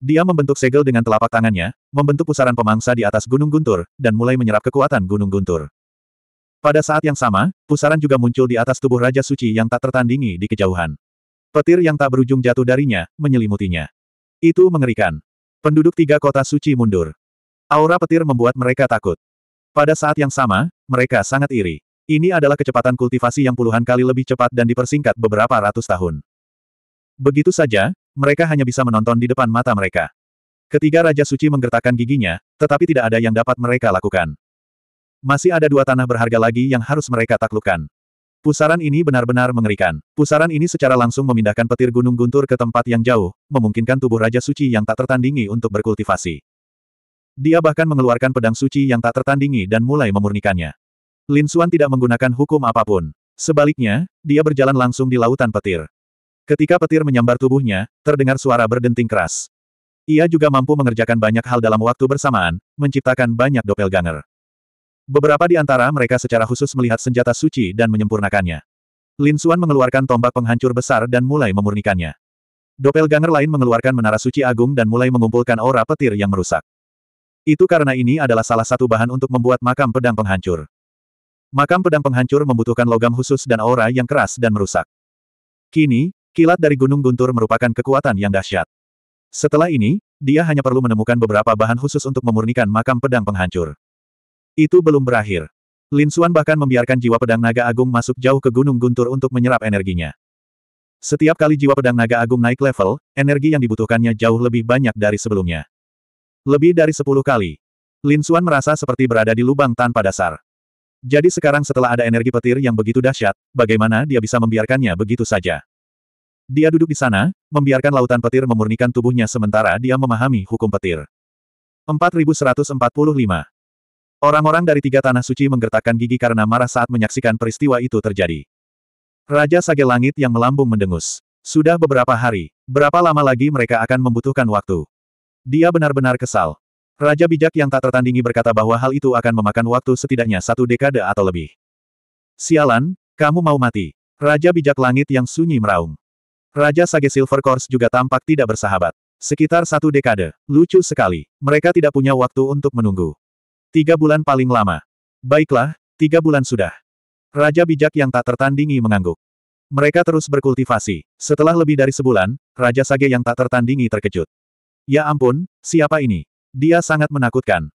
Dia membentuk segel dengan telapak tangannya, membentuk pusaran pemangsa di atas gunung guntur, dan mulai menyerap kekuatan gunung guntur. Pada saat yang sama, pusaran juga muncul di atas tubuh Raja Suci yang tak tertandingi di kejauhan. Petir yang tak berujung jatuh darinya, menyelimutinya. Itu mengerikan. Penduduk tiga kota suci mundur. Aura petir membuat mereka takut. Pada saat yang sama, mereka sangat iri. Ini adalah kecepatan kultivasi yang puluhan kali lebih cepat dan dipersingkat beberapa ratus tahun. Begitu saja, mereka hanya bisa menonton di depan mata mereka. Ketiga Raja Suci menggertakkan giginya, tetapi tidak ada yang dapat mereka lakukan. Masih ada dua tanah berharga lagi yang harus mereka taklukkan. Pusaran ini benar-benar mengerikan. Pusaran ini secara langsung memindahkan petir gunung guntur ke tempat yang jauh, memungkinkan tubuh Raja Suci yang tak tertandingi untuk berkultivasi. Dia bahkan mengeluarkan pedang suci yang tak tertandingi dan mulai memurnikannya. Lin Xuan tidak menggunakan hukum apapun. Sebaliknya, dia berjalan langsung di lautan petir. Ketika petir menyambar tubuhnya, terdengar suara berdenting keras. Ia juga mampu mengerjakan banyak hal dalam waktu bersamaan, menciptakan banyak doppelganger. Beberapa di antara mereka secara khusus melihat senjata suci dan menyempurnakannya. Lin Xuan mengeluarkan tombak penghancur besar dan mulai memurnikannya. Doppelganger lain mengeluarkan menara suci agung dan mulai mengumpulkan aura petir yang merusak. Itu karena ini adalah salah satu bahan untuk membuat makam pedang penghancur. Makam pedang penghancur membutuhkan logam khusus dan aura yang keras dan merusak. Kini, kilat dari Gunung Guntur merupakan kekuatan yang dahsyat. Setelah ini, dia hanya perlu menemukan beberapa bahan khusus untuk memurnikan makam pedang penghancur. Itu belum berakhir. Lin Xuan bahkan membiarkan jiwa pedang naga agung masuk jauh ke Gunung Guntur untuk menyerap energinya. Setiap kali jiwa pedang naga agung naik level, energi yang dibutuhkannya jauh lebih banyak dari sebelumnya. Lebih dari sepuluh kali. Lin Xuan merasa seperti berada di lubang tanpa dasar. Jadi sekarang setelah ada energi petir yang begitu dahsyat, bagaimana dia bisa membiarkannya begitu saja? Dia duduk di sana, membiarkan lautan petir memurnikan tubuhnya sementara dia memahami hukum petir. 4145 Orang-orang dari tiga tanah suci menggertakkan gigi karena marah saat menyaksikan peristiwa itu terjadi. Raja Sage Langit yang melambung mendengus. Sudah beberapa hari, berapa lama lagi mereka akan membutuhkan waktu? Dia benar-benar kesal. Raja bijak yang tak tertandingi berkata bahwa hal itu akan memakan waktu setidaknya satu dekade atau lebih. Sialan, kamu mau mati. Raja bijak langit yang sunyi meraung. Raja Sage Silver Course juga tampak tidak bersahabat. Sekitar satu dekade, lucu sekali. Mereka tidak punya waktu untuk menunggu. Tiga bulan paling lama. Baiklah, tiga bulan sudah. Raja bijak yang tak tertandingi mengangguk. Mereka terus berkultivasi. Setelah lebih dari sebulan, Raja Sage yang tak tertandingi terkejut. Ya ampun, siapa ini? Dia sangat menakutkan.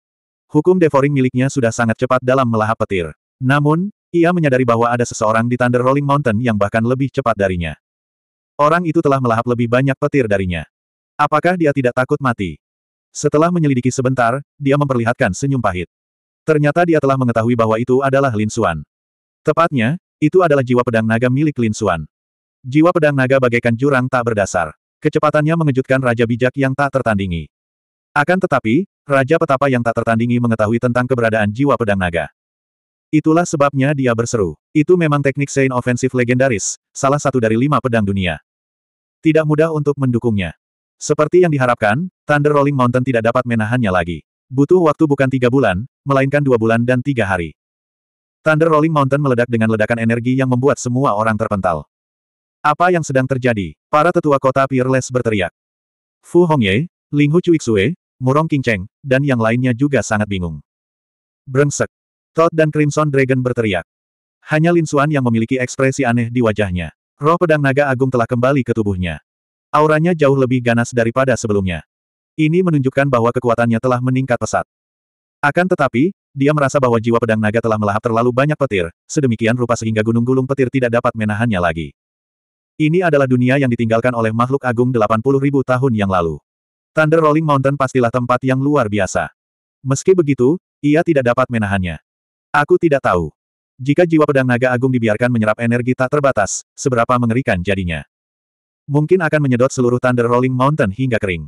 Hukum devouring miliknya sudah sangat cepat dalam melahap petir. Namun, ia menyadari bahwa ada seseorang di Thunder Rolling Mountain yang bahkan lebih cepat darinya. Orang itu telah melahap lebih banyak petir darinya. Apakah dia tidak takut mati? Setelah menyelidiki sebentar, dia memperlihatkan senyum pahit. Ternyata dia telah mengetahui bahwa itu adalah Lin Xuan. Tepatnya, itu adalah jiwa pedang naga milik Lin Xuan. Jiwa pedang naga bagaikan jurang tak berdasar. Kecepatannya mengejutkan Raja Bijak yang tak tertandingi. Akan tetapi, Raja Petapa yang tak tertandingi mengetahui tentang keberadaan jiwa pedang naga. Itulah sebabnya dia berseru. Itu memang teknik Sein ofensif legendaris, salah satu dari lima pedang dunia. Tidak mudah untuk mendukungnya. Seperti yang diharapkan, Thunder Rolling Mountain tidak dapat menahannya lagi. Butuh waktu bukan tiga bulan, melainkan dua bulan dan tiga hari. Thunder Rolling Mountain meledak dengan ledakan energi yang membuat semua orang terpental. Apa yang sedang terjadi? Para tetua kota Peerless berteriak. Fu Hongye, Ling Hu Cuixue, Murong Qingcheng, dan yang lainnya juga sangat bingung. Brengsek. Todd dan Crimson Dragon berteriak. Hanya Lin Xuan yang memiliki ekspresi aneh di wajahnya. Roh pedang naga agung telah kembali ke tubuhnya. Auranya jauh lebih ganas daripada sebelumnya. Ini menunjukkan bahwa kekuatannya telah meningkat pesat. Akan tetapi, dia merasa bahwa jiwa pedang naga telah melahap terlalu banyak petir, sedemikian rupa sehingga gunung-gulung petir tidak dapat menahannya lagi. Ini adalah dunia yang ditinggalkan oleh makhluk agung 80.000 tahun yang lalu. Thunder Rolling Mountain pastilah tempat yang luar biasa. Meski begitu, ia tidak dapat menahannya. Aku tidak tahu. Jika jiwa pedang naga agung dibiarkan menyerap energi tak terbatas, seberapa mengerikan jadinya. Mungkin akan menyedot seluruh Thunder Rolling Mountain hingga kering.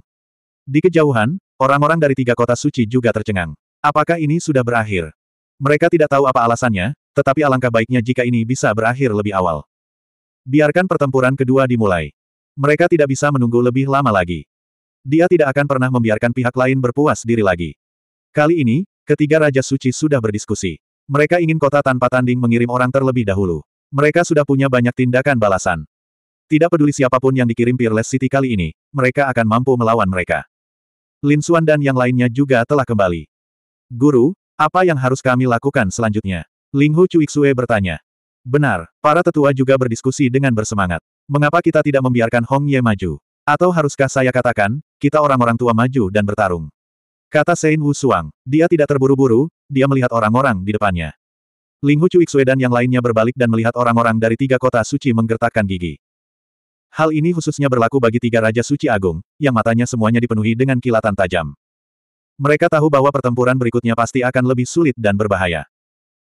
Di kejauhan, orang-orang dari tiga kota suci juga tercengang. Apakah ini sudah berakhir? Mereka tidak tahu apa alasannya, tetapi alangkah baiknya jika ini bisa berakhir lebih awal. Biarkan pertempuran kedua dimulai. Mereka tidak bisa menunggu lebih lama lagi. Dia tidak akan pernah membiarkan pihak lain berpuas diri lagi. Kali ini, ketiga Raja Suci sudah berdiskusi. Mereka ingin kota tanpa tanding mengirim orang terlebih dahulu. Mereka sudah punya banyak tindakan balasan. Tidak peduli siapapun yang dikirim Peerless City kali ini, mereka akan mampu melawan mereka. Lin Xuan dan yang lainnya juga telah kembali. Guru, apa yang harus kami lakukan selanjutnya? Ling Hu Sue bertanya. Benar, para tetua juga berdiskusi dengan bersemangat. Mengapa kita tidak membiarkan Hong Ye maju? Atau haruskah saya katakan, kita orang-orang tua maju dan bertarung? Kata Sein Wu Suang. Dia tidak terburu-buru, dia melihat orang-orang di depannya. Ling Hu Cuixue dan yang lainnya berbalik dan melihat orang-orang dari tiga kota suci menggertakkan gigi. Hal ini khususnya berlaku bagi tiga Raja Suci Agung, yang matanya semuanya dipenuhi dengan kilatan tajam. Mereka tahu bahwa pertempuran berikutnya pasti akan lebih sulit dan berbahaya.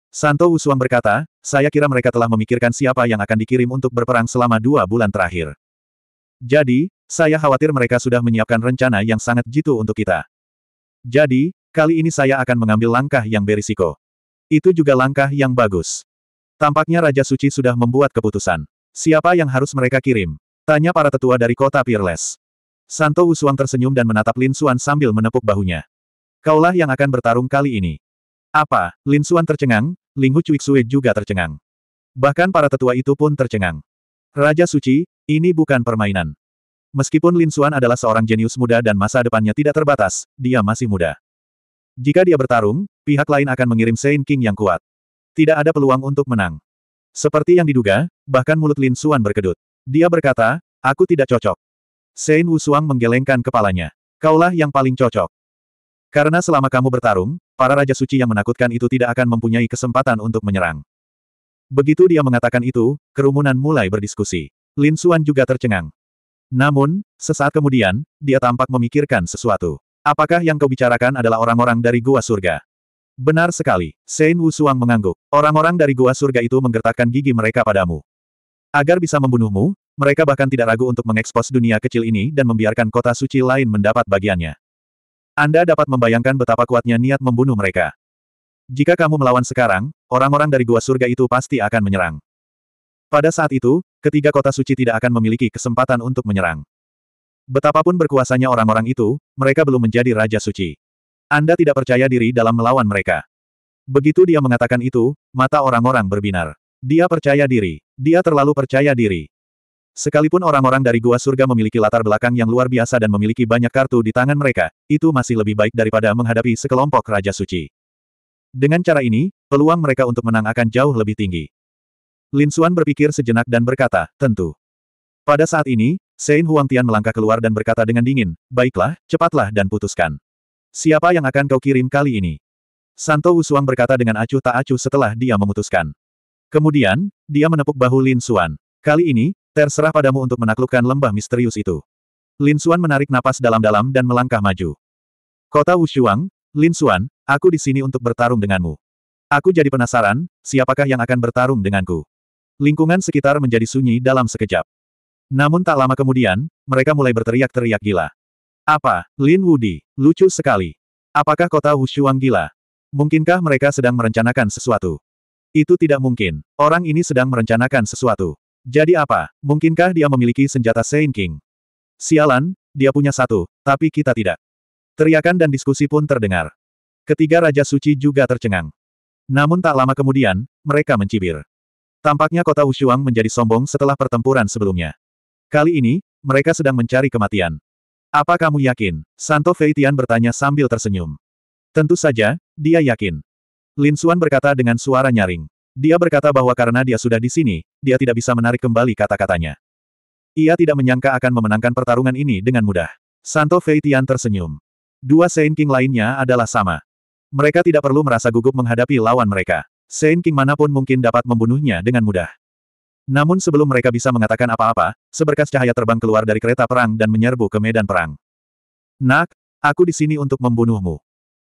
Santo Usuang berkata, saya kira mereka telah memikirkan siapa yang akan dikirim untuk berperang selama dua bulan terakhir. Jadi, saya khawatir mereka sudah menyiapkan rencana yang sangat jitu untuk kita. Jadi, kali ini saya akan mengambil langkah yang berisiko. Itu juga langkah yang bagus. Tampaknya Raja Suci sudah membuat keputusan. Siapa yang harus mereka kirim? Tanya para tetua dari kota Peerless. Santo Usuang tersenyum dan menatap Lin Suan sambil menepuk bahunya. Kaulah yang akan bertarung kali ini. Apa? Lin Suan tercengang, Linghu Sui juga tercengang. Bahkan para tetua itu pun tercengang. Raja Suci, ini bukan permainan. Meskipun Lin Xuan adalah seorang jenius muda dan masa depannya tidak terbatas, dia masih muda. Jika dia bertarung, pihak lain akan mengirim Saint King yang kuat. Tidak ada peluang untuk menang. Seperti yang diduga, bahkan mulut Lin Xuan berkedut. Dia berkata, aku tidak cocok. Sein Wu Wusuang menggelengkan kepalanya. Kaulah yang paling cocok. Karena selama kamu bertarung, para Raja Suci yang menakutkan itu tidak akan mempunyai kesempatan untuk menyerang. Begitu dia mengatakan itu, kerumunan mulai berdiskusi. Lin Xuan juga tercengang. Namun, sesaat kemudian, dia tampak memikirkan sesuatu. Apakah yang kau bicarakan adalah orang-orang dari Gua Surga? Benar sekali, Sein Suang mengangguk. Orang-orang dari Gua Surga itu menggertakkan gigi mereka padamu. Agar bisa membunuhmu, mereka bahkan tidak ragu untuk mengekspos dunia kecil ini dan membiarkan kota suci lain mendapat bagiannya. Anda dapat membayangkan betapa kuatnya niat membunuh mereka. Jika kamu melawan sekarang, orang-orang dari gua surga itu pasti akan menyerang. Pada saat itu, ketiga kota suci tidak akan memiliki kesempatan untuk menyerang. Betapapun berkuasanya orang-orang itu, mereka belum menjadi raja suci. Anda tidak percaya diri dalam melawan mereka. Begitu dia mengatakan itu, mata orang-orang berbinar. Dia percaya diri. Dia terlalu percaya diri. Sekalipun orang-orang dari Gua Surga memiliki latar belakang yang luar biasa dan memiliki banyak kartu di tangan mereka, itu masih lebih baik daripada menghadapi sekelompok Raja Suci. Dengan cara ini, peluang mereka untuk menang akan jauh lebih tinggi. Lin Xuan berpikir sejenak dan berkata, tentu. Pada saat ini, Sein Huang Tian melangkah keluar dan berkata dengan dingin, baiklah, cepatlah dan putuskan. Siapa yang akan kau kirim kali ini? Santo Usuang berkata dengan acuh tak acuh setelah dia memutuskan. Kemudian, dia menepuk bahu Lin Xuan. Kali ini, Terserah padamu untuk menaklukkan lembah misterius itu. Lin Xuan menarik napas dalam-dalam dan melangkah maju. Kota Wushuang, Lin Xuan, aku di sini untuk bertarung denganmu. Aku jadi penasaran, siapakah yang akan bertarung denganku? Lingkungan sekitar menjadi sunyi dalam sekejap. Namun tak lama kemudian, mereka mulai berteriak-teriak gila. Apa, Lin Wudi, lucu sekali. Apakah kota Wushuang gila? Mungkinkah mereka sedang merencanakan sesuatu? Itu tidak mungkin. Orang ini sedang merencanakan sesuatu. Jadi apa, mungkinkah dia memiliki senjata Saint King? Sialan, dia punya satu, tapi kita tidak. Teriakan dan diskusi pun terdengar. Ketiga Raja Suci juga tercengang. Namun tak lama kemudian, mereka mencibir. Tampaknya kota Wushuang menjadi sombong setelah pertempuran sebelumnya. Kali ini, mereka sedang mencari kematian. Apa kamu yakin? Santo Feitian bertanya sambil tersenyum. Tentu saja, dia yakin. Lin Suan berkata dengan suara nyaring. Dia berkata bahwa karena dia sudah di sini, dia tidak bisa menarik kembali kata-katanya. Ia tidak menyangka akan memenangkan pertarungan ini dengan mudah. Santo Fei Tian tersenyum. Dua Saint King lainnya adalah sama. Mereka tidak perlu merasa gugup menghadapi lawan mereka. Saint King manapun mungkin dapat membunuhnya dengan mudah. Namun sebelum mereka bisa mengatakan apa-apa, seberkas cahaya terbang keluar dari kereta perang dan menyerbu ke medan perang. Nak, aku di sini untuk membunuhmu.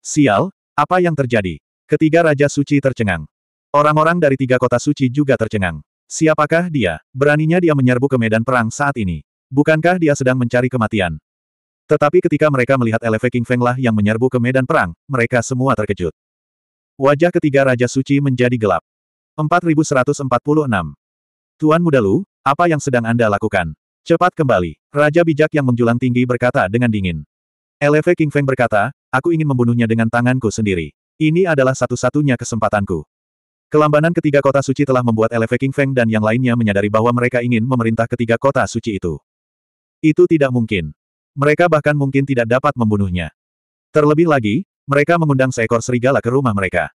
Sial, apa yang terjadi? Ketiga Raja Suci tercengang. Orang-orang dari tiga kota suci juga tercengang. Siapakah dia? Beraninya dia menyerbu ke medan perang saat ini. Bukankah dia sedang mencari kematian? Tetapi ketika mereka melihat Eleve King Feng lah yang menyerbu ke medan perang, mereka semua terkejut. Wajah ketiga Raja Suci menjadi gelap. 4146. Tuan Muda Lu, apa yang sedang Anda lakukan? Cepat kembali. Raja bijak yang menjulang tinggi berkata dengan dingin. Eleve King Feng berkata, aku ingin membunuhnya dengan tanganku sendiri. Ini adalah satu-satunya kesempatanku. Kelambanan ketiga kota suci telah membuat Eleve King Feng dan yang lainnya menyadari bahwa mereka ingin memerintah ketiga kota suci itu. Itu tidak mungkin. Mereka bahkan mungkin tidak dapat membunuhnya. Terlebih lagi, mereka mengundang seekor serigala ke rumah mereka.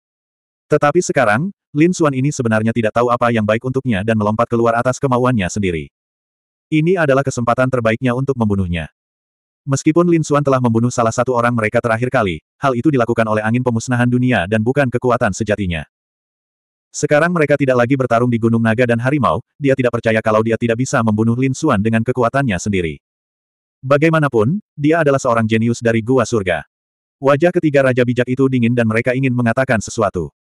Tetapi sekarang, Lin Xuan ini sebenarnya tidak tahu apa yang baik untuknya dan melompat keluar atas kemauannya sendiri. Ini adalah kesempatan terbaiknya untuk membunuhnya. Meskipun Lin Xuan telah membunuh salah satu orang mereka terakhir kali, hal itu dilakukan oleh angin pemusnahan dunia dan bukan kekuatan sejatinya. Sekarang mereka tidak lagi bertarung di Gunung Naga dan Harimau, dia tidak percaya kalau dia tidak bisa membunuh Lin Xuan dengan kekuatannya sendiri. Bagaimanapun, dia adalah seorang jenius dari Gua Surga. Wajah ketiga Raja Bijak itu dingin dan mereka ingin mengatakan sesuatu.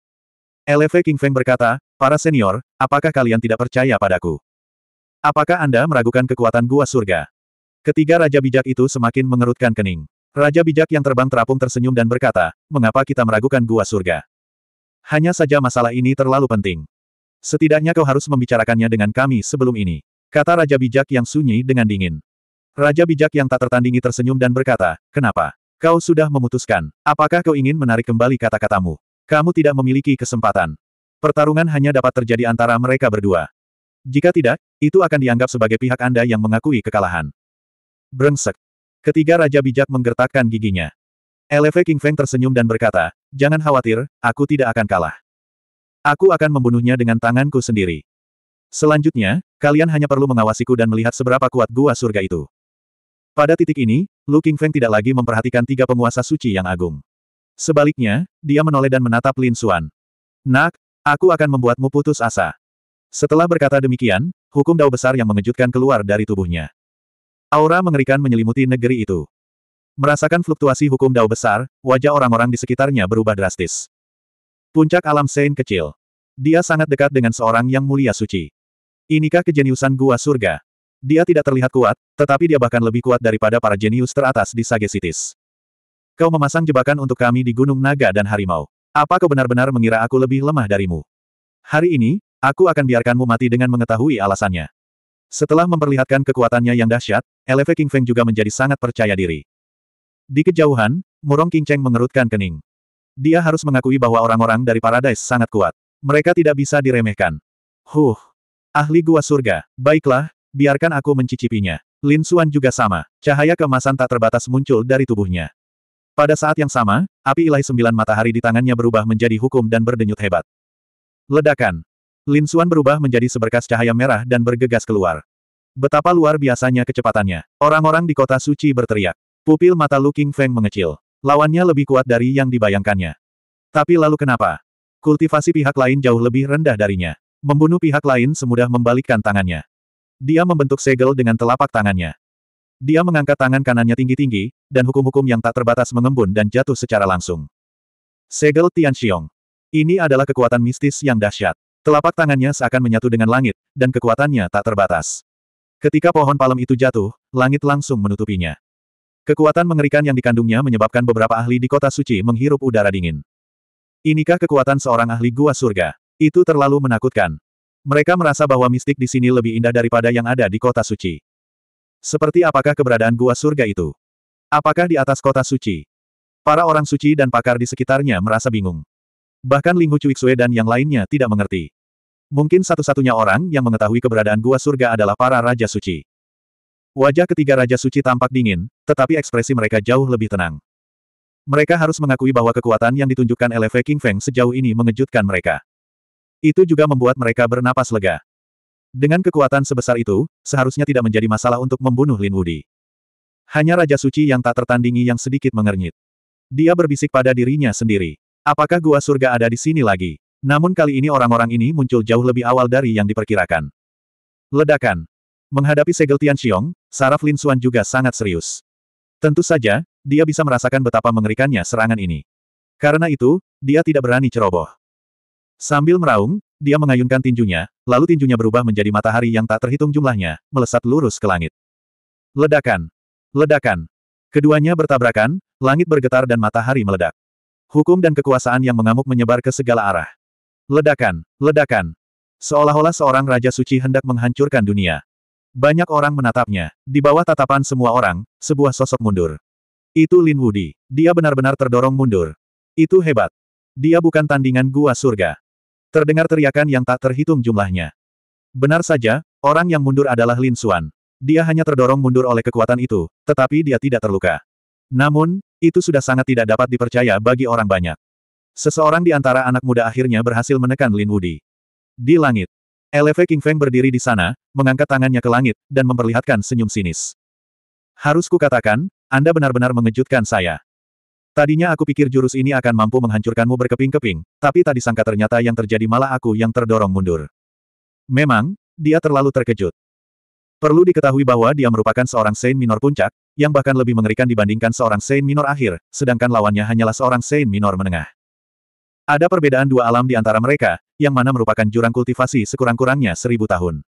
LV King Feng berkata, para senior, apakah kalian tidak percaya padaku? Apakah Anda meragukan kekuatan Gua Surga? Ketiga Raja Bijak itu semakin mengerutkan kening. Raja bijak yang terbang terapung tersenyum dan berkata, mengapa kita meragukan gua surga? Hanya saja masalah ini terlalu penting. Setidaknya kau harus membicarakannya dengan kami sebelum ini. Kata Raja Bijak yang sunyi dengan dingin. Raja Bijak yang tak tertandingi tersenyum dan berkata, Kenapa? Kau sudah memutuskan. Apakah kau ingin menarik kembali kata-katamu? Kamu tidak memiliki kesempatan. Pertarungan hanya dapat terjadi antara mereka berdua. Jika tidak, itu akan dianggap sebagai pihak Anda yang mengakui kekalahan. Brengsek. Ketiga Raja Bijak menggertakkan giginya. LV King Feng tersenyum dan berkata, jangan khawatir, aku tidak akan kalah. Aku akan membunuhnya dengan tanganku sendiri. Selanjutnya, kalian hanya perlu mengawasiku dan melihat seberapa kuat gua surga itu. Pada titik ini, Lu King Feng tidak lagi memperhatikan tiga penguasa suci yang agung. Sebaliknya, dia menoleh dan menatap Lin Xuan. Nak, aku akan membuatmu putus asa. Setelah berkata demikian, hukum dao besar yang mengejutkan keluar dari tubuhnya. Aura mengerikan menyelimuti negeri itu. Merasakan fluktuasi hukum dao besar, wajah orang-orang di sekitarnya berubah drastis. Puncak alam Sein kecil. Dia sangat dekat dengan seorang yang mulia suci. Inikah kejeniusan gua surga? Dia tidak terlihat kuat, tetapi dia bahkan lebih kuat daripada para jenius teratas di Sagesitis. Kau memasang jebakan untuk kami di Gunung Naga dan Harimau. Apa kau benar-benar mengira aku lebih lemah darimu? Hari ini, aku akan biarkanmu mati dengan mengetahui alasannya. Setelah memperlihatkan kekuatannya yang dahsyat, Eleve King Feng juga menjadi sangat percaya diri. Di kejauhan, Murong Kingcheng mengerutkan kening. Dia harus mengakui bahwa orang-orang dari Paradise sangat kuat. Mereka tidak bisa diremehkan. Huh. Ahli gua surga. Baiklah, biarkan aku mencicipinya. Lin Suan juga sama. Cahaya kemasan tak terbatas muncul dari tubuhnya. Pada saat yang sama, api ilahi sembilan matahari di tangannya berubah menjadi hukum dan berdenyut hebat. Ledakan. Lin Suan berubah menjadi seberkas cahaya merah dan bergegas keluar. Betapa luar biasanya kecepatannya. Orang-orang di kota suci berteriak. Pupil mata Lu King Feng mengecil. Lawannya lebih kuat dari yang dibayangkannya. Tapi lalu kenapa? Kultivasi pihak lain jauh lebih rendah darinya. Membunuh pihak lain semudah membalikkan tangannya. Dia membentuk segel dengan telapak tangannya. Dia mengangkat tangan kanannya tinggi-tinggi, dan hukum-hukum yang tak terbatas mengembun dan jatuh secara langsung. Segel Tian Xiong. Ini adalah kekuatan mistis yang dahsyat. Telapak tangannya seakan menyatu dengan langit, dan kekuatannya tak terbatas. Ketika pohon palem itu jatuh, langit langsung menutupinya. Kekuatan mengerikan yang dikandungnya menyebabkan beberapa ahli di kota suci menghirup udara dingin. Inikah kekuatan seorang ahli gua surga? Itu terlalu menakutkan. Mereka merasa bahwa mistik di sini lebih indah daripada yang ada di kota suci. Seperti apakah keberadaan gua surga itu? Apakah di atas kota suci? Para orang suci dan pakar di sekitarnya merasa bingung. Bahkan Linghu Cuiksue dan yang lainnya tidak mengerti. Mungkin satu-satunya orang yang mengetahui keberadaan gua surga adalah para raja suci. Wajah ketiga Raja Suci tampak dingin, tetapi ekspresi mereka jauh lebih tenang. Mereka harus mengakui bahwa kekuatan yang ditunjukkan LV King Feng sejauh ini mengejutkan mereka. Itu juga membuat mereka bernapas lega. Dengan kekuatan sebesar itu, seharusnya tidak menjadi masalah untuk membunuh Lin Wudi. Hanya Raja Suci yang tak tertandingi yang sedikit mengernyit. Dia berbisik pada dirinya sendiri. Apakah gua surga ada di sini lagi? Namun kali ini orang-orang ini muncul jauh lebih awal dari yang diperkirakan. Ledakan. Menghadapi segel tian xiong, saraf Lin Xuan juga sangat serius. Tentu saja, dia bisa merasakan betapa mengerikannya serangan ini. Karena itu, dia tidak berani ceroboh. Sambil meraung, dia mengayunkan tinjunya, lalu tinjunya berubah menjadi matahari yang tak terhitung jumlahnya, melesat lurus ke langit. Ledakan! Ledakan! Keduanya bertabrakan, langit bergetar dan matahari meledak. Hukum dan kekuasaan yang mengamuk menyebar ke segala arah. Ledakan! Ledakan! Seolah-olah seorang Raja Suci hendak menghancurkan dunia, banyak orang menatapnya. Di bawah tatapan semua orang, sebuah sosok mundur. Itu Lin Wudi. Dia benar-benar terdorong mundur. Itu hebat. Dia bukan tandingan gua surga. Terdengar teriakan yang tak terhitung jumlahnya. Benar saja, orang yang mundur adalah Lin Suan. Dia hanya terdorong mundur oleh kekuatan itu, tetapi dia tidak terluka. Namun, itu sudah sangat tidak dapat dipercaya bagi orang banyak. Seseorang di antara anak muda akhirnya berhasil menekan Lin Wudi. Di langit, LV King Feng berdiri di sana, mengangkat tangannya ke langit, dan memperlihatkan senyum sinis. Harus kukatakan, Anda benar-benar mengejutkan saya. Tadinya aku pikir jurus ini akan mampu menghancurkanmu berkeping-keping, tapi tadi sangka ternyata yang terjadi malah aku yang terdorong mundur. Memang, dia terlalu terkejut. Perlu diketahui bahwa dia merupakan seorang Saint Minor puncak, yang bahkan lebih mengerikan dibandingkan seorang Saint Minor akhir, sedangkan lawannya hanyalah seorang Saint Minor menengah. Ada perbedaan dua alam di antara mereka, yang mana merupakan jurang kultivasi sekurang-kurangnya seribu tahun.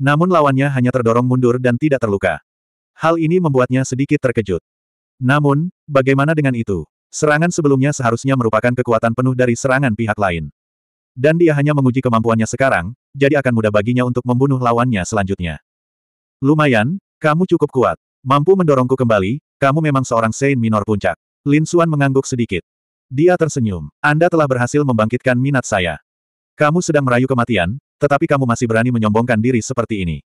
Namun lawannya hanya terdorong mundur dan tidak terluka. Hal ini membuatnya sedikit terkejut. Namun, bagaimana dengan itu? Serangan sebelumnya seharusnya merupakan kekuatan penuh dari serangan pihak lain. Dan dia hanya menguji kemampuannya sekarang, jadi akan mudah baginya untuk membunuh lawannya selanjutnya. Lumayan, kamu cukup kuat. Mampu mendorongku kembali, kamu memang seorang Saint Minor Puncak. Lin Suan mengangguk sedikit. Dia tersenyum. Anda telah berhasil membangkitkan minat saya. Kamu sedang merayu kematian, tetapi kamu masih berani menyombongkan diri seperti ini.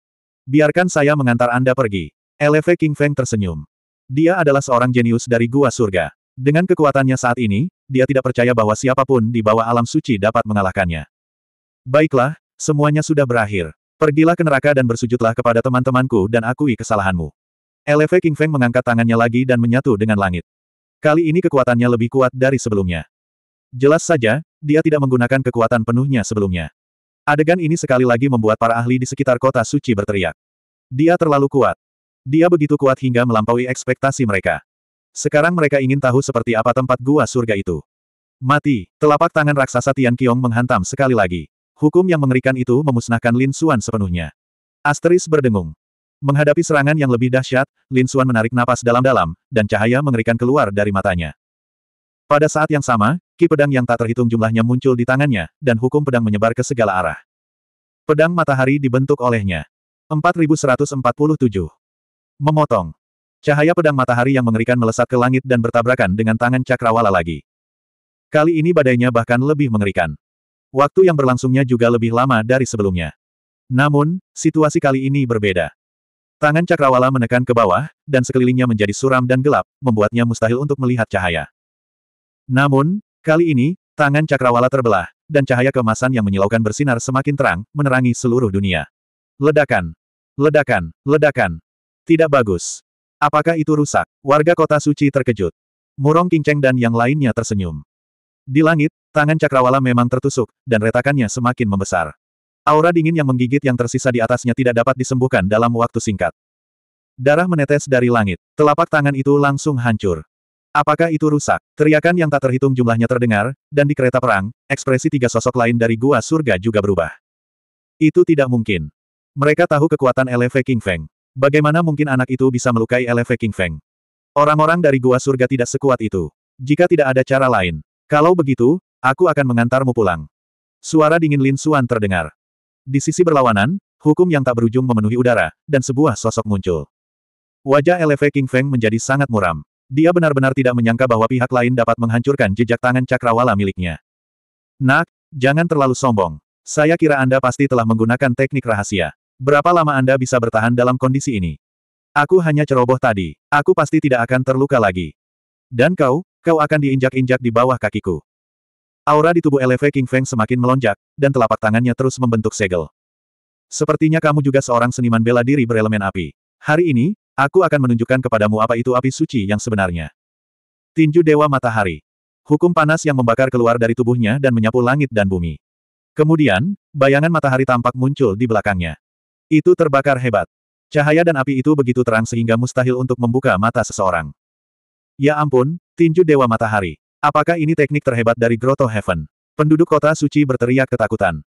Biarkan saya mengantar Anda pergi. LV King Feng tersenyum. Dia adalah seorang jenius dari gua surga. Dengan kekuatannya saat ini, dia tidak percaya bahwa siapapun di bawah alam suci dapat mengalahkannya. Baiklah, semuanya sudah berakhir. Pergilah ke neraka dan bersujudlah kepada teman-temanku dan akui kesalahanmu. LV King Feng mengangkat tangannya lagi dan menyatu dengan langit. Kali ini kekuatannya lebih kuat dari sebelumnya. Jelas saja, dia tidak menggunakan kekuatan penuhnya sebelumnya. Adegan ini sekali lagi membuat para ahli di sekitar kota suci berteriak. Dia terlalu kuat. Dia begitu kuat hingga melampaui ekspektasi mereka. Sekarang mereka ingin tahu seperti apa tempat gua surga itu. Mati, telapak tangan raksasa Tian Qiong menghantam sekali lagi. Hukum yang mengerikan itu memusnahkan Lin Xuan sepenuhnya. Asteris berdengung. Menghadapi serangan yang lebih dahsyat, Lin Suan menarik napas dalam-dalam, dan cahaya mengerikan keluar dari matanya. Pada saat yang sama, ki pedang yang tak terhitung jumlahnya muncul di tangannya, dan hukum pedang menyebar ke segala arah. Pedang matahari dibentuk olehnya. 4147. Memotong. Cahaya pedang matahari yang mengerikan melesat ke langit dan bertabrakan dengan tangan cakrawala lagi. Kali ini badainya bahkan lebih mengerikan. Waktu yang berlangsungnya juga lebih lama dari sebelumnya. Namun, situasi kali ini berbeda. Tangan cakrawala menekan ke bawah, dan sekelilingnya menjadi suram dan gelap, membuatnya mustahil untuk melihat cahaya. Namun, kali ini, tangan cakrawala terbelah, dan cahaya kemasan yang menyilaukan bersinar semakin terang, menerangi seluruh dunia. Ledakan! Ledakan! Ledakan! Tidak bagus! Apakah itu rusak? Warga kota suci terkejut. Murong Kinceng dan yang lainnya tersenyum. Di langit, tangan cakrawala memang tertusuk, dan retakannya semakin membesar. Aura dingin yang menggigit yang tersisa di atasnya tidak dapat disembuhkan dalam waktu singkat. Darah menetes dari langit. Telapak tangan itu langsung hancur. Apakah itu rusak? Teriakan yang tak terhitung jumlahnya terdengar, dan di kereta perang, ekspresi tiga sosok lain dari gua surga juga berubah. Itu tidak mungkin. Mereka tahu kekuatan LV King Feng. Bagaimana mungkin anak itu bisa melukai LV King Feng? Orang-orang dari gua surga tidak sekuat itu. Jika tidak ada cara lain. Kalau begitu, aku akan mengantarmu pulang. Suara dingin Lin Suan terdengar. Di sisi berlawanan, hukum yang tak berujung memenuhi udara, dan sebuah sosok muncul. Wajah LV King Feng menjadi sangat muram. Dia benar-benar tidak menyangka bahwa pihak lain dapat menghancurkan jejak tangan cakrawala miliknya. Nak, jangan terlalu sombong. Saya kira Anda pasti telah menggunakan teknik rahasia. Berapa lama Anda bisa bertahan dalam kondisi ini? Aku hanya ceroboh tadi. Aku pasti tidak akan terluka lagi. Dan kau, kau akan diinjak-injak di bawah kakiku. Aura di tubuh Elefe King Feng semakin melonjak, dan telapak tangannya terus membentuk segel. Sepertinya kamu juga seorang seniman bela diri berelemen api. Hari ini, aku akan menunjukkan kepadamu apa itu api suci yang sebenarnya. Tinju Dewa Matahari. Hukum panas yang membakar keluar dari tubuhnya dan menyapu langit dan bumi. Kemudian, bayangan matahari tampak muncul di belakangnya. Itu terbakar hebat. Cahaya dan api itu begitu terang sehingga mustahil untuk membuka mata seseorang. Ya ampun, tinju Dewa Matahari. Apakah ini teknik terhebat dari Grotto Heaven? Penduduk kota suci berteriak ketakutan.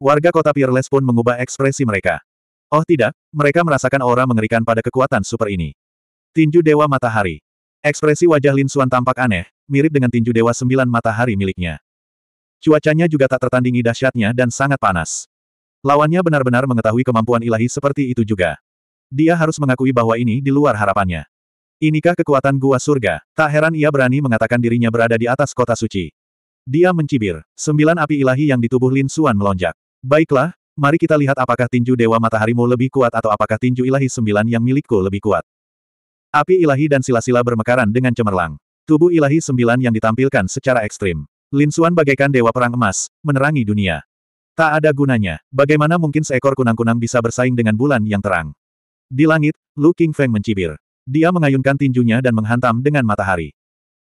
Warga kota Peerless pun mengubah ekspresi mereka. Oh tidak, mereka merasakan aura mengerikan pada kekuatan super ini. Tinju Dewa Matahari. Ekspresi wajah Lin Suan tampak aneh, mirip dengan tinju Dewa Sembilan Matahari miliknya. Cuacanya juga tak tertandingi dahsyatnya dan sangat panas. Lawannya benar-benar mengetahui kemampuan ilahi seperti itu juga. Dia harus mengakui bahwa ini di luar harapannya. Inikah kekuatan gua surga? Tak heran ia berani mengatakan dirinya berada di atas kota suci. Dia mencibir. Sembilan api ilahi yang di tubuh Lin Suan melonjak. Baiklah, mari kita lihat apakah tinju Dewa Mataharimu lebih kuat atau apakah tinju ilahi sembilan yang milikku lebih kuat. Api ilahi dan sila-sila bermekaran dengan cemerlang. Tubuh ilahi sembilan yang ditampilkan secara ekstrim. Lin Suan bagaikan dewa perang emas, menerangi dunia. Tak ada gunanya. Bagaimana mungkin seekor kunang-kunang bisa bersaing dengan bulan yang terang? Di langit, Lu King Feng mencibir. Dia mengayunkan tinjunya dan menghantam dengan matahari.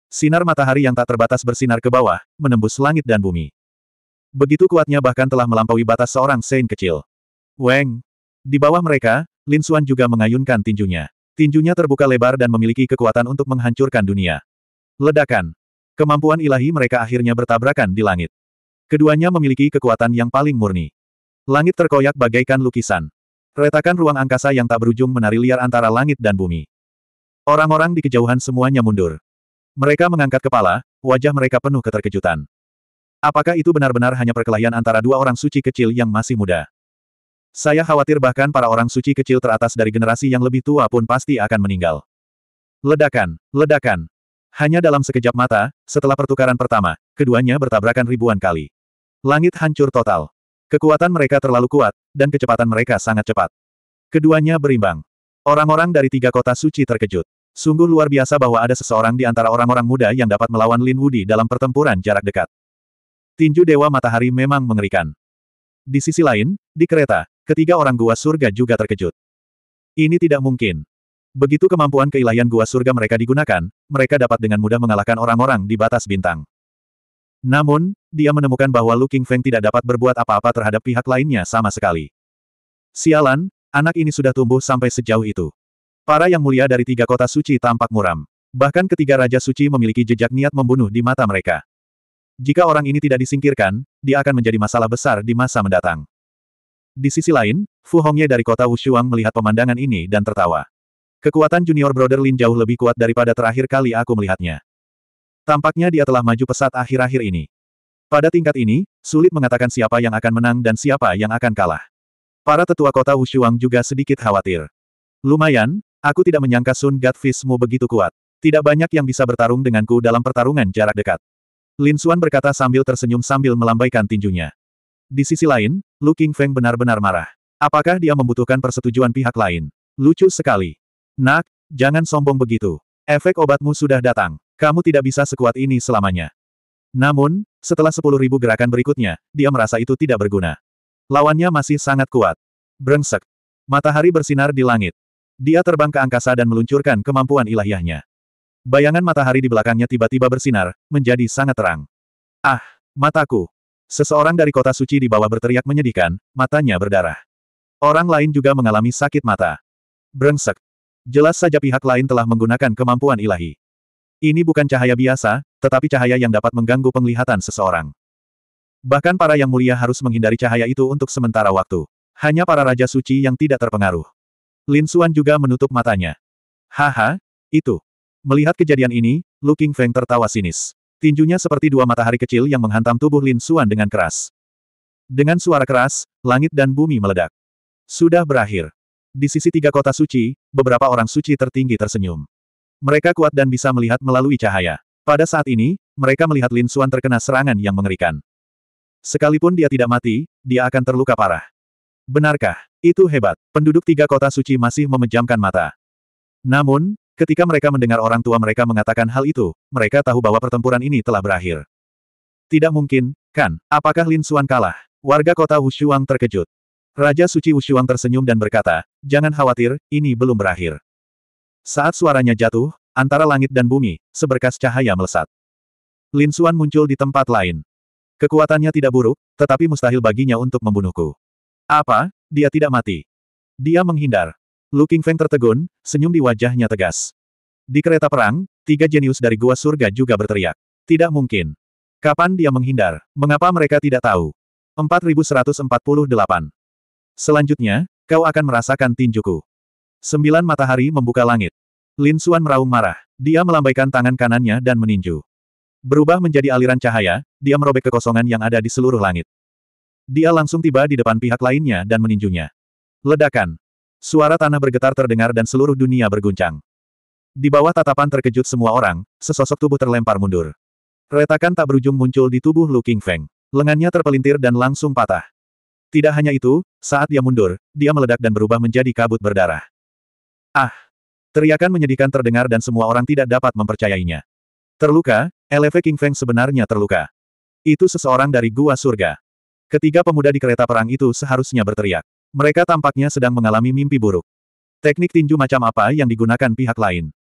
Sinar matahari yang tak terbatas bersinar ke bawah, menembus langit dan bumi. Begitu kuatnya bahkan telah melampaui batas seorang Sein kecil. Weng! Di bawah mereka, Lin Xuan juga mengayunkan tinjunya. Tinjunya terbuka lebar dan memiliki kekuatan untuk menghancurkan dunia. Ledakan. Kemampuan ilahi mereka akhirnya bertabrakan di langit. Keduanya memiliki kekuatan yang paling murni. Langit terkoyak bagaikan lukisan. Retakan ruang angkasa yang tak berujung menari liar antara langit dan bumi. Orang-orang di kejauhan semuanya mundur. Mereka mengangkat kepala, wajah mereka penuh keterkejutan. Apakah itu benar-benar hanya perkelahian antara dua orang suci kecil yang masih muda? Saya khawatir bahkan para orang suci kecil teratas dari generasi yang lebih tua pun pasti akan meninggal. Ledakan, ledakan. Hanya dalam sekejap mata, setelah pertukaran pertama, keduanya bertabrakan ribuan kali. Langit hancur total. Kekuatan mereka terlalu kuat, dan kecepatan mereka sangat cepat. Keduanya berimbang. Orang-orang dari tiga kota suci terkejut. Sungguh luar biasa bahwa ada seseorang di antara orang-orang muda yang dapat melawan Lin Wudi dalam pertempuran jarak dekat. Tinju Dewa Matahari memang mengerikan. Di sisi lain, di kereta, ketiga orang gua surga juga terkejut. Ini tidak mungkin. Begitu kemampuan keilahian gua surga mereka digunakan, mereka dapat dengan mudah mengalahkan orang-orang di batas bintang. Namun, dia menemukan bahwa Lu King Feng tidak dapat berbuat apa-apa terhadap pihak lainnya sama sekali. Sialan, Anak ini sudah tumbuh sampai sejauh itu. Para yang mulia dari tiga kota suci tampak muram. Bahkan ketiga raja suci memiliki jejak niat membunuh di mata mereka. Jika orang ini tidak disingkirkan, dia akan menjadi masalah besar di masa mendatang. Di sisi lain, Fu Hongye dari kota Wushuang melihat pemandangan ini dan tertawa. Kekuatan junior brother Lin jauh lebih kuat daripada terakhir kali aku melihatnya. Tampaknya dia telah maju pesat akhir-akhir ini. Pada tingkat ini, sulit mengatakan siapa yang akan menang dan siapa yang akan kalah. Para tetua kota Wushuang juga sedikit khawatir. Lumayan, aku tidak menyangka Sun God Fistmu begitu kuat. Tidak banyak yang bisa bertarung denganku dalam pertarungan jarak dekat. Lin Xuan berkata sambil tersenyum sambil melambaikan tinjunya. Di sisi lain, Lu Feng benar-benar marah. Apakah dia membutuhkan persetujuan pihak lain? Lucu sekali. Nak, jangan sombong begitu. Efek obatmu sudah datang. Kamu tidak bisa sekuat ini selamanya. Namun, setelah sepuluh ribu gerakan berikutnya, dia merasa itu tidak berguna. Lawannya masih sangat kuat. Brengsek. Matahari bersinar di langit. Dia terbang ke angkasa dan meluncurkan kemampuan ilahiyahnya. Bayangan matahari di belakangnya tiba-tiba bersinar, menjadi sangat terang. Ah, mataku. Seseorang dari kota suci di bawah berteriak menyedihkan, matanya berdarah. Orang lain juga mengalami sakit mata. Brengsek. Jelas saja pihak lain telah menggunakan kemampuan ilahi. Ini bukan cahaya biasa, tetapi cahaya yang dapat mengganggu penglihatan seseorang. Bahkan para yang mulia harus menghindari cahaya itu untuk sementara waktu. Hanya para raja suci yang tidak terpengaruh. Lin Xuan juga menutup matanya. Haha, itu. Melihat kejadian ini, Lu King Feng tertawa sinis. Tinjunya seperti dua matahari kecil yang menghantam tubuh Lin Xuan dengan keras. Dengan suara keras, langit dan bumi meledak. Sudah berakhir. Di sisi tiga kota suci, beberapa orang suci tertinggi tersenyum. Mereka kuat dan bisa melihat melalui cahaya. Pada saat ini, mereka melihat Lin Xuan terkena serangan yang mengerikan. Sekalipun dia tidak mati, dia akan terluka parah. Benarkah? Itu hebat. Penduduk tiga kota suci masih memejamkan mata. Namun, ketika mereka mendengar orang tua mereka mengatakan hal itu, mereka tahu bahwa pertempuran ini telah berakhir. Tidak mungkin, kan? Apakah Lin Xuan kalah? Warga kota Wushuang terkejut. Raja Suci Wushuang tersenyum dan berkata, Jangan khawatir, ini belum berakhir. Saat suaranya jatuh, antara langit dan bumi, seberkas cahaya melesat. Lin Xuan muncul di tempat lain. Kekuatannya tidak buruk, tetapi mustahil baginya untuk membunuhku. Apa? Dia tidak mati. Dia menghindar. Looking Feng tertegun, senyum di wajahnya tegas. Di kereta perang, tiga jenius dari gua surga juga berteriak. Tidak mungkin. Kapan dia menghindar? Mengapa mereka tidak tahu? 4148. Selanjutnya, kau akan merasakan tinjuku. Sembilan matahari membuka langit. Lin Xuan meraung marah. Dia melambaikan tangan kanannya dan meninju. Berubah menjadi aliran cahaya, dia merobek kekosongan yang ada di seluruh langit. Dia langsung tiba di depan pihak lainnya dan meninjunya. Ledakan. Suara tanah bergetar terdengar dan seluruh dunia berguncang. Di bawah tatapan terkejut semua orang, sesosok tubuh terlempar mundur. Retakan tak berujung muncul di tubuh Lu King Feng. Lengannya terpelintir dan langsung patah. Tidak hanya itu, saat dia mundur, dia meledak dan berubah menjadi kabut berdarah. Ah! Teriakan menyedihkan terdengar dan semua orang tidak dapat mempercayainya. Terluka, Eleve King Feng sebenarnya terluka. Itu seseorang dari gua surga. Ketiga pemuda di kereta perang itu seharusnya berteriak. Mereka tampaknya sedang mengalami mimpi buruk. Teknik tinju macam apa yang digunakan pihak lain?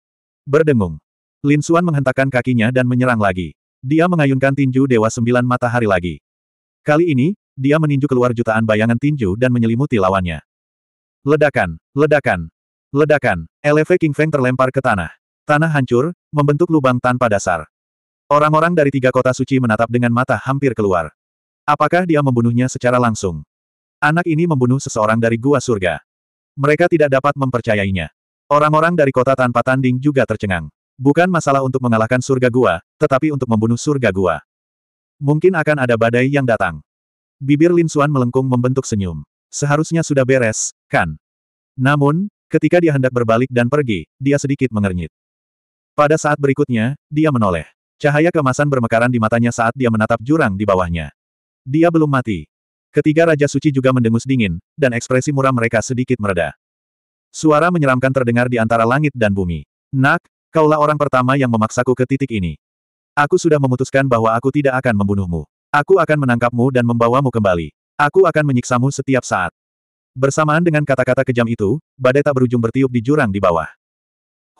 Berdengung. Lin Xuan menghentakkan kakinya dan menyerang lagi. Dia mengayunkan tinju Dewa Sembilan Matahari lagi. Kali ini, dia meninju keluar jutaan bayangan tinju dan menyelimuti lawannya. Ledakan, ledakan, ledakan. Eleve King Feng terlempar ke tanah. Tanah hancur, membentuk lubang tanpa dasar. Orang-orang dari tiga kota suci menatap dengan mata hampir keluar. Apakah dia membunuhnya secara langsung? Anak ini membunuh seseorang dari gua surga. Mereka tidak dapat mempercayainya. Orang-orang dari kota tanpa tanding juga tercengang. Bukan masalah untuk mengalahkan surga gua, tetapi untuk membunuh surga gua. Mungkin akan ada badai yang datang. Bibir Lin Suan melengkung membentuk senyum. Seharusnya sudah beres, kan? Namun, ketika dia hendak berbalik dan pergi, dia sedikit mengernyit. Pada saat berikutnya, dia menoleh. Cahaya kemasan bermekaran di matanya saat dia menatap jurang di bawahnya. Dia belum mati. Ketiga Raja Suci juga mendengus dingin, dan ekspresi murah mereka sedikit mereda. Suara menyeramkan terdengar di antara langit dan bumi. Nak, kaulah orang pertama yang memaksaku ke titik ini. Aku sudah memutuskan bahwa aku tidak akan membunuhmu. Aku akan menangkapmu dan membawamu kembali. Aku akan menyiksamu setiap saat. Bersamaan dengan kata-kata kejam itu, badai tak berujung bertiup di jurang di bawah.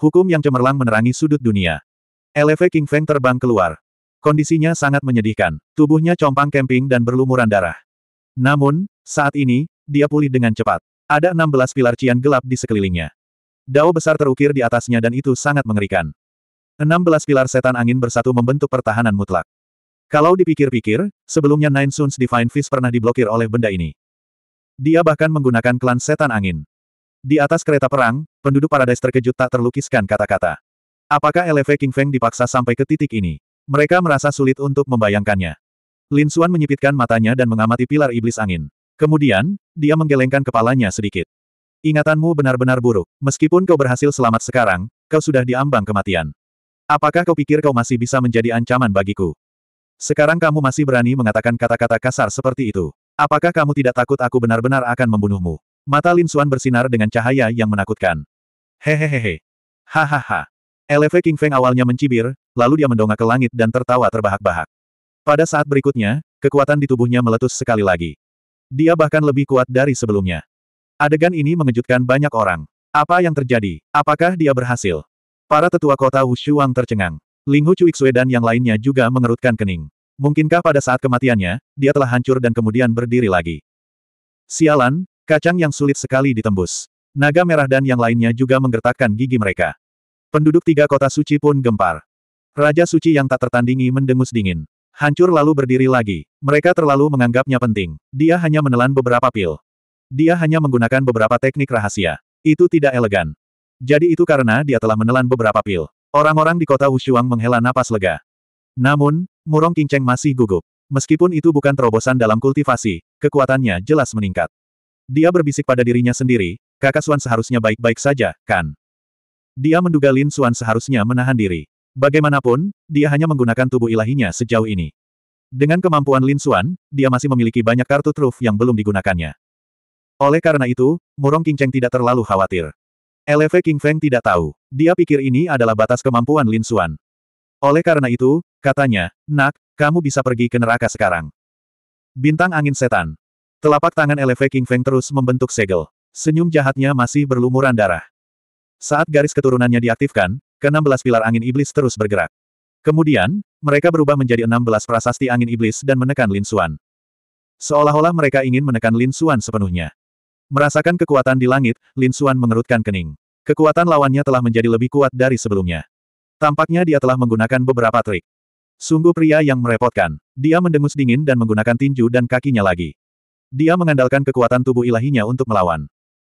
Hukum yang cemerlang menerangi sudut dunia. L.F. King Feng terbang keluar. Kondisinya sangat menyedihkan, tubuhnya compang kemping dan berlumuran darah. Namun, saat ini, dia pulih dengan cepat. Ada 16 pilar cian gelap di sekelilingnya. Dao besar terukir di atasnya dan itu sangat mengerikan. 16 pilar setan angin bersatu membentuk pertahanan mutlak. Kalau dipikir-pikir, sebelumnya Nine Suns Divine Fist pernah diblokir oleh benda ini. Dia bahkan menggunakan klan setan angin. Di atas kereta perang, penduduk Paradise terkejut tak terlukiskan kata-kata. Apakah LV King Feng dipaksa sampai ke titik ini? Mereka merasa sulit untuk membayangkannya. Lin Xuan menyipitkan matanya dan mengamati pilar iblis angin. Kemudian, dia menggelengkan kepalanya sedikit. Ingatanmu benar-benar buruk. Meskipun kau berhasil selamat sekarang, kau sudah diambang kematian. Apakah kau pikir kau masih bisa menjadi ancaman bagiku? Sekarang kamu masih berani mengatakan kata-kata kasar seperti itu. Apakah kamu tidak takut aku benar-benar akan membunuhmu? Mata Lin Xuan bersinar dengan cahaya yang menakutkan. Hehehehe. Hahaha. LV King Feng awalnya mencibir, lalu dia mendongak ke langit dan tertawa terbahak-bahak. Pada saat berikutnya, kekuatan di tubuhnya meletus sekali lagi. Dia bahkan lebih kuat dari sebelumnya. Adegan ini mengejutkan banyak orang. Apa yang terjadi? Apakah dia berhasil? Para tetua kota Wushuang tercengang. Ling Hu Cui dan yang lainnya juga mengerutkan kening. Mungkinkah pada saat kematiannya, dia telah hancur dan kemudian berdiri lagi? Sialan, kacang yang sulit sekali ditembus. Naga merah dan yang lainnya juga menggertakkan gigi mereka. Penduduk tiga kota suci pun gempar. Raja suci yang tak tertandingi mendengus dingin. Hancur lalu berdiri lagi. Mereka terlalu menganggapnya penting. Dia hanya menelan beberapa pil. Dia hanya menggunakan beberapa teknik rahasia. Itu tidak elegan. Jadi itu karena dia telah menelan beberapa pil. Orang-orang di kota Wushuang menghela napas lega. Namun, Murong Kinceng masih gugup. Meskipun itu bukan terobosan dalam kultivasi, kekuatannya jelas meningkat. Dia berbisik pada dirinya sendiri, kakak Suan seharusnya baik-baik saja, kan? Dia menduga Lin Suan seharusnya menahan diri. Bagaimanapun, dia hanya menggunakan tubuh ilahinya sejauh ini. Dengan kemampuan Lin Suan, dia masih memiliki banyak kartu truf yang belum digunakannya. Oleh karena itu, Murong King Cheng tidak terlalu khawatir. Eleve King Feng tidak tahu. Dia pikir ini adalah batas kemampuan Lin Suan. Oleh karena itu, katanya, Nak, kamu bisa pergi ke neraka sekarang. Bintang angin setan. Telapak tangan Eleve King Feng terus membentuk segel. Senyum jahatnya masih berlumuran darah. Saat garis keturunannya diaktifkan, ke-16 pilar angin iblis terus bergerak. Kemudian, mereka berubah menjadi 16 prasasti angin iblis dan menekan Lin Xuan. Seolah-olah mereka ingin menekan Lin Xuan sepenuhnya. Merasakan kekuatan di langit, Lin Xuan mengerutkan kening. Kekuatan lawannya telah menjadi lebih kuat dari sebelumnya. Tampaknya dia telah menggunakan beberapa trik. Sungguh pria yang merepotkan. Dia mendengus dingin dan menggunakan tinju dan kakinya lagi. Dia mengandalkan kekuatan tubuh ilahinya untuk melawan.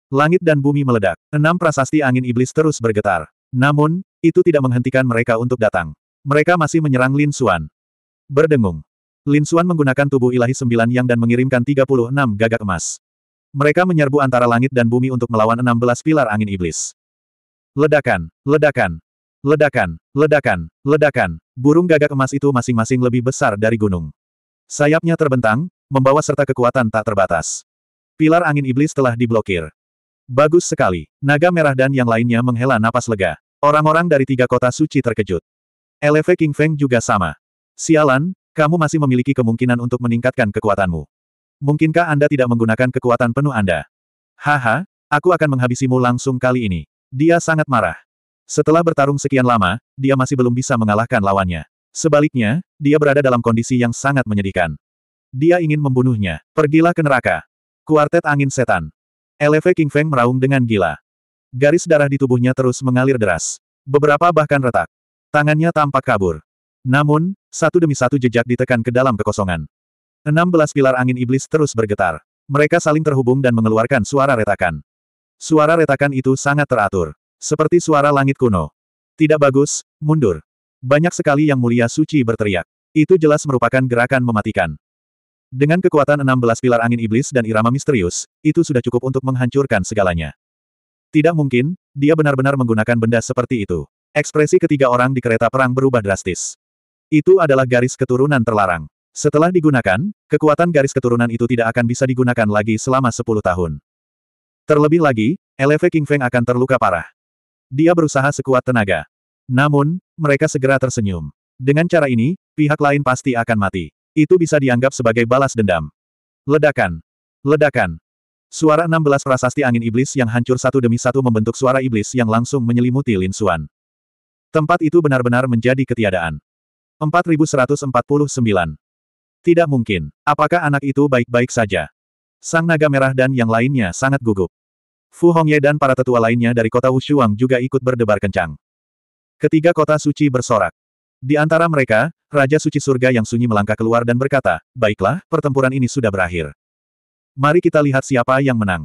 Langit dan bumi meledak. Enam prasasti angin iblis terus bergetar. Namun, itu tidak menghentikan mereka untuk datang. Mereka masih menyerang Lin Xuan. Berdengung. Lin Xuan menggunakan tubuh ilahi sembilan yang dan mengirimkan 36 gagak emas. Mereka menyerbu antara langit dan bumi untuk melawan 16 pilar angin iblis. Ledakan, ledakan, ledakan, ledakan, ledakan. Burung gagak emas itu masing-masing lebih besar dari gunung. Sayapnya terbentang, membawa serta kekuatan tak terbatas. Pilar angin iblis telah diblokir. Bagus sekali. Naga merah dan yang lainnya menghela napas lega. Orang-orang dari tiga kota suci terkejut. Eleve King Feng juga sama. Sialan, kamu masih memiliki kemungkinan untuk meningkatkan kekuatanmu. Mungkinkah Anda tidak menggunakan kekuatan penuh Anda? Haha, aku akan menghabisimu langsung kali ini. Dia sangat marah. Setelah bertarung sekian lama, dia masih belum bisa mengalahkan lawannya. Sebaliknya, dia berada dalam kondisi yang sangat menyedihkan. Dia ingin membunuhnya. Pergilah ke neraka. Kuartet Angin Setan. Eleve King Feng meraung dengan gila. Garis darah di tubuhnya terus mengalir deras. Beberapa bahkan retak. Tangannya tampak kabur. Namun, satu demi satu jejak ditekan ke dalam kekosongan. Enam belas pilar angin iblis terus bergetar. Mereka saling terhubung dan mengeluarkan suara retakan. Suara retakan itu sangat teratur. Seperti suara langit kuno. Tidak bagus, mundur. Banyak sekali yang mulia suci berteriak. Itu jelas merupakan gerakan mematikan. Dengan kekuatan 16 pilar angin iblis dan irama misterius, itu sudah cukup untuk menghancurkan segalanya. Tidak mungkin, dia benar-benar menggunakan benda seperti itu. Ekspresi ketiga orang di kereta perang berubah drastis. Itu adalah garis keturunan terlarang. Setelah digunakan, kekuatan garis keturunan itu tidak akan bisa digunakan lagi selama 10 tahun. Terlebih lagi, Eleve King Feng akan terluka parah. Dia berusaha sekuat tenaga. Namun, mereka segera tersenyum. Dengan cara ini, pihak lain pasti akan mati. Itu bisa dianggap sebagai balas dendam. Ledakan. Ledakan. Suara 16 prasasti angin iblis yang hancur satu demi satu membentuk suara iblis yang langsung menyelimuti Lin Suan. Tempat itu benar-benar menjadi ketiadaan. 4149. Tidak mungkin. Apakah anak itu baik-baik saja? Sang naga merah dan yang lainnya sangat gugup. Fu Hongye dan para tetua lainnya dari kota Wushuang juga ikut berdebar kencang. Ketiga kota suci bersorak. Di antara mereka, Raja Suci Surga yang sunyi melangkah keluar dan berkata, Baiklah, pertempuran ini sudah berakhir. Mari kita lihat siapa yang menang.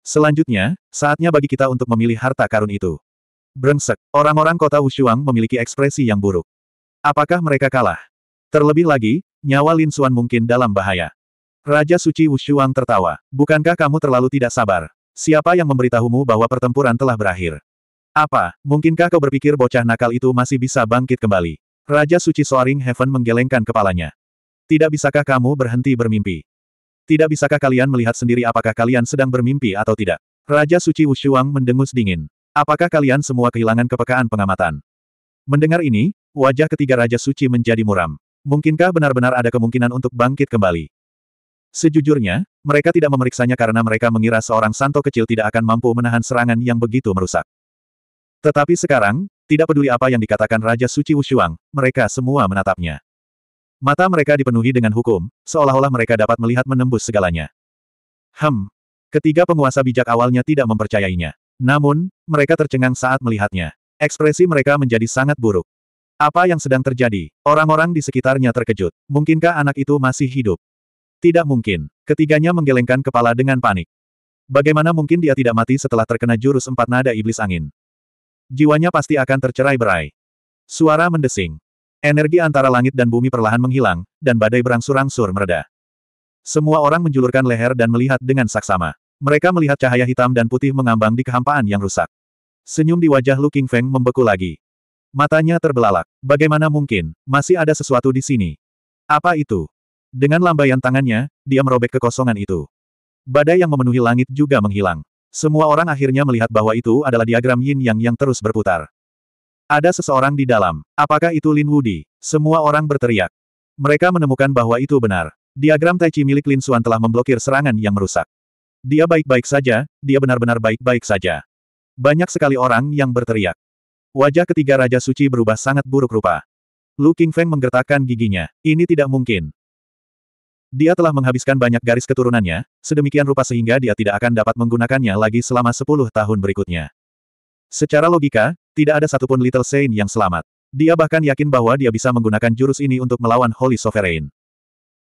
Selanjutnya, saatnya bagi kita untuk memilih harta karun itu. Brengsek, orang-orang kota Wushuang memiliki ekspresi yang buruk. Apakah mereka kalah? Terlebih lagi, nyawa Lin Xuan mungkin dalam bahaya. Raja Suci Wushuang tertawa. Bukankah kamu terlalu tidak sabar? Siapa yang memberitahumu bahwa pertempuran telah berakhir? Apa, mungkinkah kau berpikir bocah nakal itu masih bisa bangkit kembali? Raja Suci Soaring Heaven menggelengkan kepalanya. Tidak bisakah kamu berhenti bermimpi? Tidak bisakah kalian melihat sendiri apakah kalian sedang bermimpi atau tidak? Raja Suci Wushuang mendengus dingin. Apakah kalian semua kehilangan kepekaan pengamatan? Mendengar ini, wajah ketiga Raja Suci menjadi muram. Mungkinkah benar-benar ada kemungkinan untuk bangkit kembali? Sejujurnya, mereka tidak memeriksanya karena mereka mengira seorang santo kecil tidak akan mampu menahan serangan yang begitu merusak. Tetapi sekarang, tidak peduli apa yang dikatakan Raja Suci Wushuang, mereka semua menatapnya. Mata mereka dipenuhi dengan hukum, seolah-olah mereka dapat melihat menembus segalanya. Hem. Ketiga penguasa bijak awalnya tidak mempercayainya. Namun, mereka tercengang saat melihatnya. Ekspresi mereka menjadi sangat buruk. Apa yang sedang terjadi? Orang-orang di sekitarnya terkejut. Mungkinkah anak itu masih hidup? Tidak mungkin. Ketiganya menggelengkan kepala dengan panik. Bagaimana mungkin dia tidak mati setelah terkena jurus empat nada iblis angin? Jiwanya pasti akan tercerai berai. Suara mendesing. Energi antara langit dan bumi perlahan menghilang, dan badai berangsur-angsur mereda. Semua orang menjulurkan leher dan melihat dengan saksama. Mereka melihat cahaya hitam dan putih mengambang di kehampaan yang rusak. Senyum di wajah Lu King Feng membeku lagi. Matanya terbelalak. Bagaimana mungkin, masih ada sesuatu di sini? Apa itu? Dengan lambaian tangannya, dia merobek kekosongan itu. Badai yang memenuhi langit juga menghilang. Semua orang akhirnya melihat bahwa itu adalah diagram yin yang yang terus berputar. Ada seseorang di dalam. Apakah itu Lin Wudi? Semua orang berteriak. Mereka menemukan bahwa itu benar. Diagram Tai Chi milik Lin Xuan telah memblokir serangan yang merusak. Dia baik-baik saja, dia benar-benar baik-baik saja. Banyak sekali orang yang berteriak. Wajah ketiga Raja Suci berubah sangat buruk rupa. Lu Qingfeng menggertakkan giginya. Ini tidak mungkin. Dia telah menghabiskan banyak garis keturunannya, sedemikian rupa sehingga dia tidak akan dapat menggunakannya lagi selama sepuluh tahun berikutnya. Secara logika, tidak ada satupun Little Saint yang selamat. Dia bahkan yakin bahwa dia bisa menggunakan jurus ini untuk melawan Holy Sovereign.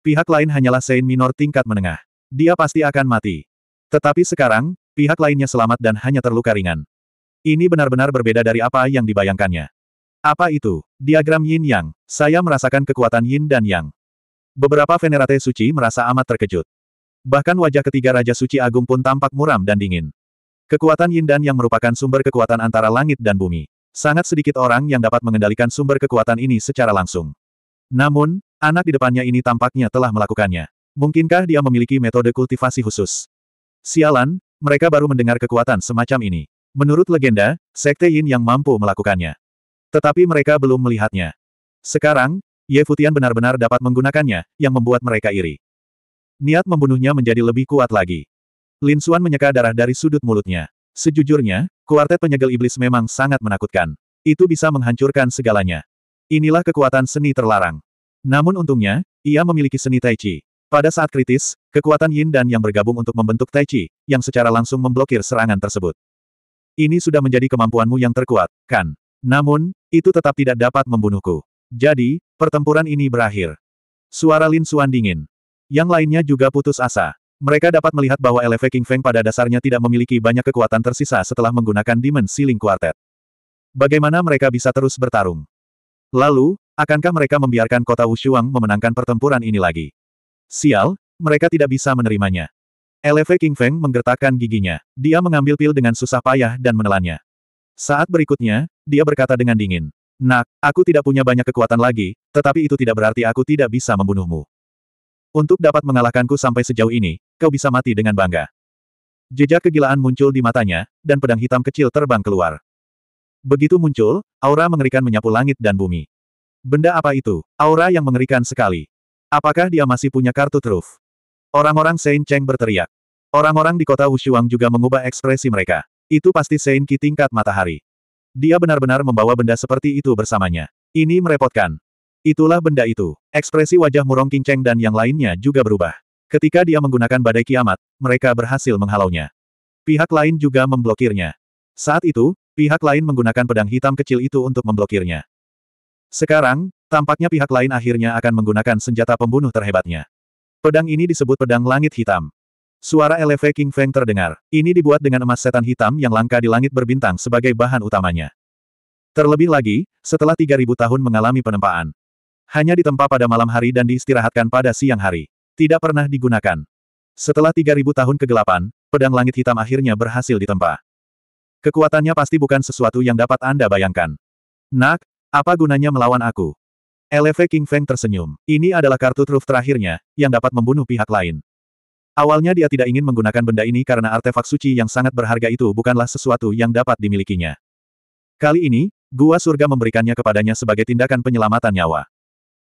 Pihak lain hanyalah Saint Minor tingkat menengah. Dia pasti akan mati. Tetapi sekarang, pihak lainnya selamat dan hanya terluka ringan. Ini benar-benar berbeda dari apa yang dibayangkannya. Apa itu? Diagram Yin Yang. Saya merasakan kekuatan Yin dan Yang. Beberapa venerate suci merasa amat terkejut. Bahkan wajah ketiga Raja Suci Agung pun tampak muram dan dingin. Kekuatan Yin Dan yang merupakan sumber kekuatan antara langit dan bumi. Sangat sedikit orang yang dapat mengendalikan sumber kekuatan ini secara langsung. Namun, anak di depannya ini tampaknya telah melakukannya. Mungkinkah dia memiliki metode kultivasi khusus? Sialan, mereka baru mendengar kekuatan semacam ini. Menurut legenda, Sekte Yin yang mampu melakukannya. Tetapi mereka belum melihatnya. Sekarang, Ye Futian benar-benar dapat menggunakannya, yang membuat mereka iri. Niat membunuhnya menjadi lebih kuat lagi. Lin Xuan menyeka darah dari sudut mulutnya. Sejujurnya, kuartet penyegel iblis memang sangat menakutkan. Itu bisa menghancurkan segalanya. Inilah kekuatan seni terlarang. Namun untungnya, ia memiliki seni Tai Chi. Pada saat kritis, kekuatan Yin dan Yang bergabung untuk membentuk Tai Chi, yang secara langsung memblokir serangan tersebut. Ini sudah menjadi kemampuanmu yang terkuat, kan? Namun, itu tetap tidak dapat membunuhku. Jadi, pertempuran ini berakhir. Suara Lin Xuan dingin. Yang lainnya juga putus asa. Mereka dapat melihat bahwa LV King Feng pada dasarnya tidak memiliki banyak kekuatan tersisa setelah menggunakan Demon Ceiling Quartet. Bagaimana mereka bisa terus bertarung? Lalu, akankah mereka membiarkan kota Wushuang memenangkan pertempuran ini lagi? Sial, mereka tidak bisa menerimanya. LV King Feng menggertakkan giginya. Dia mengambil pil dengan susah payah dan menelannya. Saat berikutnya, dia berkata dengan dingin. Nak, aku tidak punya banyak kekuatan lagi, tetapi itu tidak berarti aku tidak bisa membunuhmu. Untuk dapat mengalahkanku sampai sejauh ini, kau bisa mati dengan bangga. Jejak kegilaan muncul di matanya, dan pedang hitam kecil terbang keluar. Begitu muncul, aura mengerikan menyapu langit dan bumi. Benda apa itu? Aura yang mengerikan sekali. Apakah dia masih punya kartu truf? Orang-orang Saint Cheng berteriak. Orang-orang di kota Wushuang juga mengubah ekspresi mereka. Itu pasti Saint Ki tingkat matahari. Dia benar-benar membawa benda seperti itu bersamanya. Ini merepotkan. Itulah benda itu. Ekspresi wajah Murong Kinceng dan yang lainnya juga berubah. Ketika dia menggunakan badai kiamat, mereka berhasil menghalaunya. Pihak lain juga memblokirnya. Saat itu, pihak lain menggunakan pedang hitam kecil itu untuk memblokirnya. Sekarang, tampaknya pihak lain akhirnya akan menggunakan senjata pembunuh terhebatnya. Pedang ini disebut pedang langit hitam. Suara LV King Feng terdengar. Ini dibuat dengan emas setan hitam yang langka di langit berbintang sebagai bahan utamanya. Terlebih lagi, setelah 3000 tahun mengalami penempaan. Hanya ditempa pada malam hari dan diistirahatkan pada siang hari. Tidak pernah digunakan. Setelah 3000 tahun kegelapan, pedang langit hitam akhirnya berhasil ditempa. Kekuatannya pasti bukan sesuatu yang dapat Anda bayangkan. Nak, apa gunanya melawan aku? LV King Feng tersenyum. Ini adalah kartu truf terakhirnya, yang dapat membunuh pihak lain. Awalnya dia tidak ingin menggunakan benda ini karena artefak suci yang sangat berharga itu bukanlah sesuatu yang dapat dimilikinya. Kali ini, Gua Surga memberikannya kepadanya sebagai tindakan penyelamatan nyawa.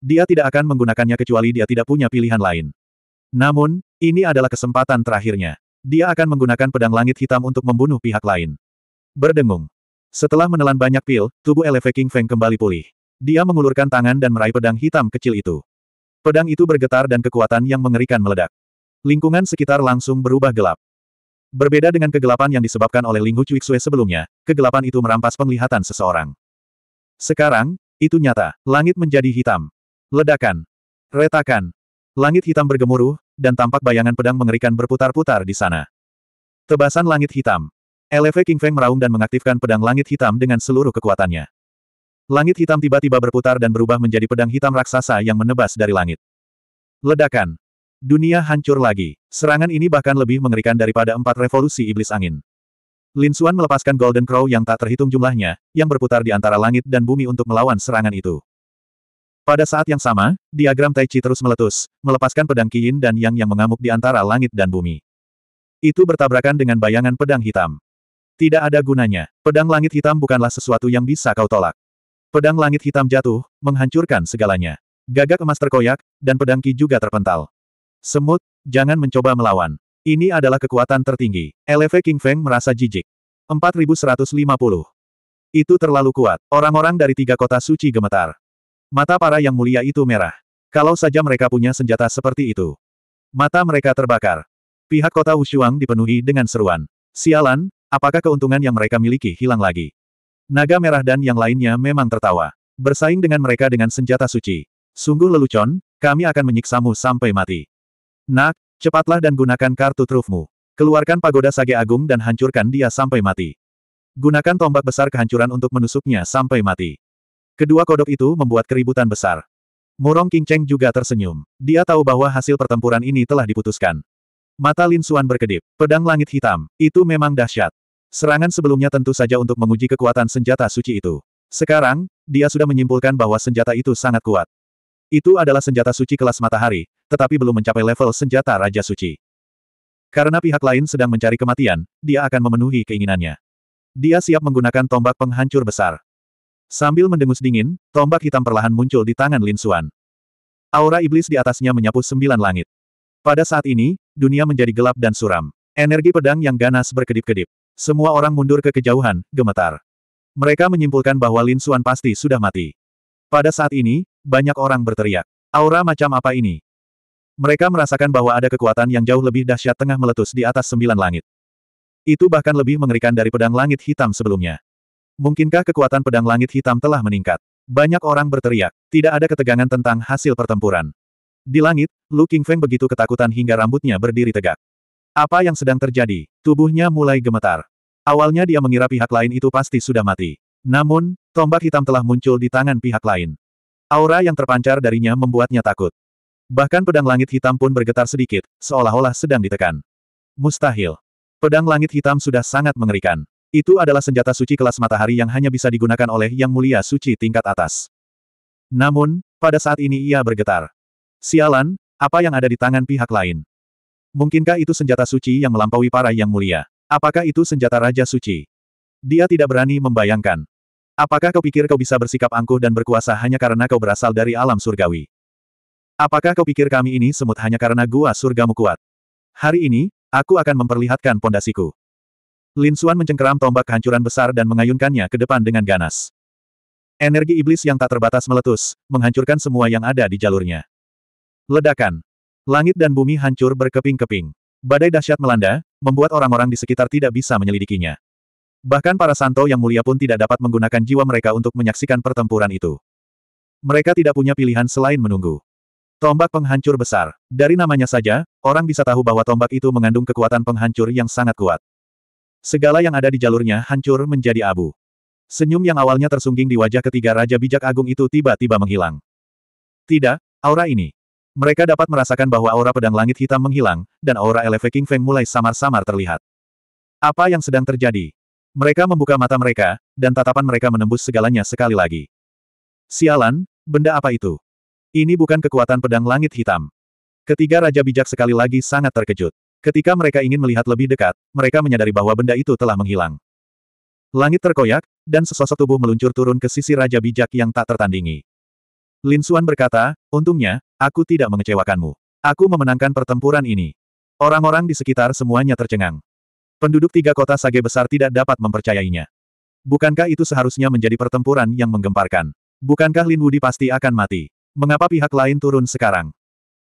Dia tidak akan menggunakannya kecuali dia tidak punya pilihan lain. Namun, ini adalah kesempatan terakhirnya. Dia akan menggunakan pedang langit hitam untuk membunuh pihak lain. Berdengung. Setelah menelan banyak pil, tubuh Eleve King Feng kembali pulih. Dia mengulurkan tangan dan meraih pedang hitam kecil itu. Pedang itu bergetar dan kekuatan yang mengerikan meledak. Lingkungan sekitar langsung berubah gelap. Berbeda dengan kegelapan yang disebabkan oleh Linghu Hu Cuixue sebelumnya, kegelapan itu merampas penglihatan seseorang. Sekarang, itu nyata, langit menjadi hitam. Ledakan. Retakan. Langit hitam bergemuruh, dan tampak bayangan pedang mengerikan berputar-putar di sana. Tebasan langit hitam. LFE King Feng meraung dan mengaktifkan pedang langit hitam dengan seluruh kekuatannya. Langit hitam tiba-tiba berputar dan berubah menjadi pedang hitam raksasa yang menebas dari langit. Ledakan. Dunia hancur lagi. Serangan ini bahkan lebih mengerikan daripada empat revolusi iblis angin. Lin Suan melepaskan Golden Crow yang tak terhitung jumlahnya, yang berputar di antara langit dan bumi untuk melawan serangan itu. Pada saat yang sama, diagram Tai Chi terus meletus, melepaskan pedang Yin dan Yang yang mengamuk di antara langit dan bumi. Itu bertabrakan dengan bayangan pedang hitam. Tidak ada gunanya, pedang langit hitam bukanlah sesuatu yang bisa kau tolak. Pedang langit hitam jatuh, menghancurkan segalanya. Gagak emas terkoyak, dan pedang Qi juga terpental. Semut, jangan mencoba melawan. Ini adalah kekuatan tertinggi. LF King Feng merasa jijik. 4150. Itu terlalu kuat. Orang-orang dari tiga kota suci gemetar. Mata para yang mulia itu merah. Kalau saja mereka punya senjata seperti itu. Mata mereka terbakar. Pihak kota Wushuang dipenuhi dengan seruan. Sialan, apakah keuntungan yang mereka miliki hilang lagi? Naga merah dan yang lainnya memang tertawa. Bersaing dengan mereka dengan senjata suci. Sungguh lelucon, kami akan menyiksamu sampai mati. Nak, cepatlah dan gunakan kartu trufmu. Keluarkan pagoda sage agung dan hancurkan dia sampai mati. Gunakan tombak besar kehancuran untuk menusuknya sampai mati. Kedua kodok itu membuat keributan besar. Murong Cheng juga tersenyum. Dia tahu bahwa hasil pertempuran ini telah diputuskan. Mata Lin Suan berkedip. Pedang langit hitam. Itu memang dahsyat. Serangan sebelumnya tentu saja untuk menguji kekuatan senjata suci itu. Sekarang, dia sudah menyimpulkan bahwa senjata itu sangat kuat. Itu adalah senjata suci kelas matahari, tetapi belum mencapai level senjata Raja Suci. Karena pihak lain sedang mencari kematian, dia akan memenuhi keinginannya. Dia siap menggunakan tombak penghancur besar. Sambil mendengus dingin, tombak hitam perlahan muncul di tangan Lin Xuan. Aura iblis di atasnya menyapu sembilan langit. Pada saat ini, dunia menjadi gelap dan suram. Energi pedang yang ganas berkedip-kedip. Semua orang mundur ke kejauhan, gemetar. Mereka menyimpulkan bahwa Lin Xuan pasti sudah mati. Pada saat ini, banyak orang berteriak. Aura macam apa ini? Mereka merasakan bahwa ada kekuatan yang jauh lebih dahsyat tengah meletus di atas sembilan langit. Itu bahkan lebih mengerikan dari pedang langit hitam sebelumnya. Mungkinkah kekuatan pedang langit hitam telah meningkat? Banyak orang berteriak, tidak ada ketegangan tentang hasil pertempuran. Di langit, Lu Qingfeng begitu ketakutan hingga rambutnya berdiri tegak. Apa yang sedang terjadi? Tubuhnya mulai gemetar. Awalnya dia mengira pihak lain itu pasti sudah mati. Namun, tombak hitam telah muncul di tangan pihak lain. Aura yang terpancar darinya membuatnya takut. Bahkan pedang langit hitam pun bergetar sedikit, seolah-olah sedang ditekan. Mustahil. Pedang langit hitam sudah sangat mengerikan. Itu adalah senjata suci kelas matahari yang hanya bisa digunakan oleh Yang Mulia Suci tingkat atas. Namun, pada saat ini ia bergetar. Sialan, apa yang ada di tangan pihak lain? Mungkinkah itu senjata suci yang melampaui para Yang Mulia? Apakah itu senjata Raja Suci? Dia tidak berani membayangkan. Apakah kau pikir kau bisa bersikap angkuh dan berkuasa hanya karena kau berasal dari alam surgawi? Apakah kau pikir kami ini semut hanya karena gua surgamu kuat? Hari ini, aku akan memperlihatkan pondasiku. Lin Xuan mencengkeram tombak kehancuran besar dan mengayunkannya ke depan dengan ganas. Energi iblis yang tak terbatas meletus, menghancurkan semua yang ada di jalurnya. Ledakan. Langit dan bumi hancur berkeping-keping. Badai dahsyat melanda, membuat orang-orang di sekitar tidak bisa menyelidikinya. Bahkan para santo yang mulia pun tidak dapat menggunakan jiwa mereka untuk menyaksikan pertempuran itu. Mereka tidak punya pilihan selain menunggu. Tombak penghancur besar. Dari namanya saja, orang bisa tahu bahwa tombak itu mengandung kekuatan penghancur yang sangat kuat. Segala yang ada di jalurnya hancur menjadi abu. Senyum yang awalnya tersungging di wajah ketiga Raja Bijak Agung itu tiba-tiba menghilang. Tidak, aura ini. Mereka dapat merasakan bahwa aura pedang langit hitam menghilang, dan aura Eleve King Feng mulai samar-samar terlihat. Apa yang sedang terjadi? Mereka membuka mata mereka, dan tatapan mereka menembus segalanya sekali lagi. Sialan, benda apa itu? Ini bukan kekuatan pedang langit hitam. Ketiga raja bijak sekali lagi sangat terkejut. Ketika mereka ingin melihat lebih dekat, mereka menyadari bahwa benda itu telah menghilang. Langit terkoyak, dan sesosok tubuh meluncur turun ke sisi raja bijak yang tak tertandingi. Lin Suan berkata, untungnya, aku tidak mengecewakanmu. Aku memenangkan pertempuran ini. Orang-orang di sekitar semuanya tercengang. Penduduk tiga kota Sage besar tidak dapat mempercayainya. Bukankah itu seharusnya menjadi pertempuran yang menggemparkan? Bukankah Lin Wudi pasti akan mati? Mengapa pihak lain turun sekarang?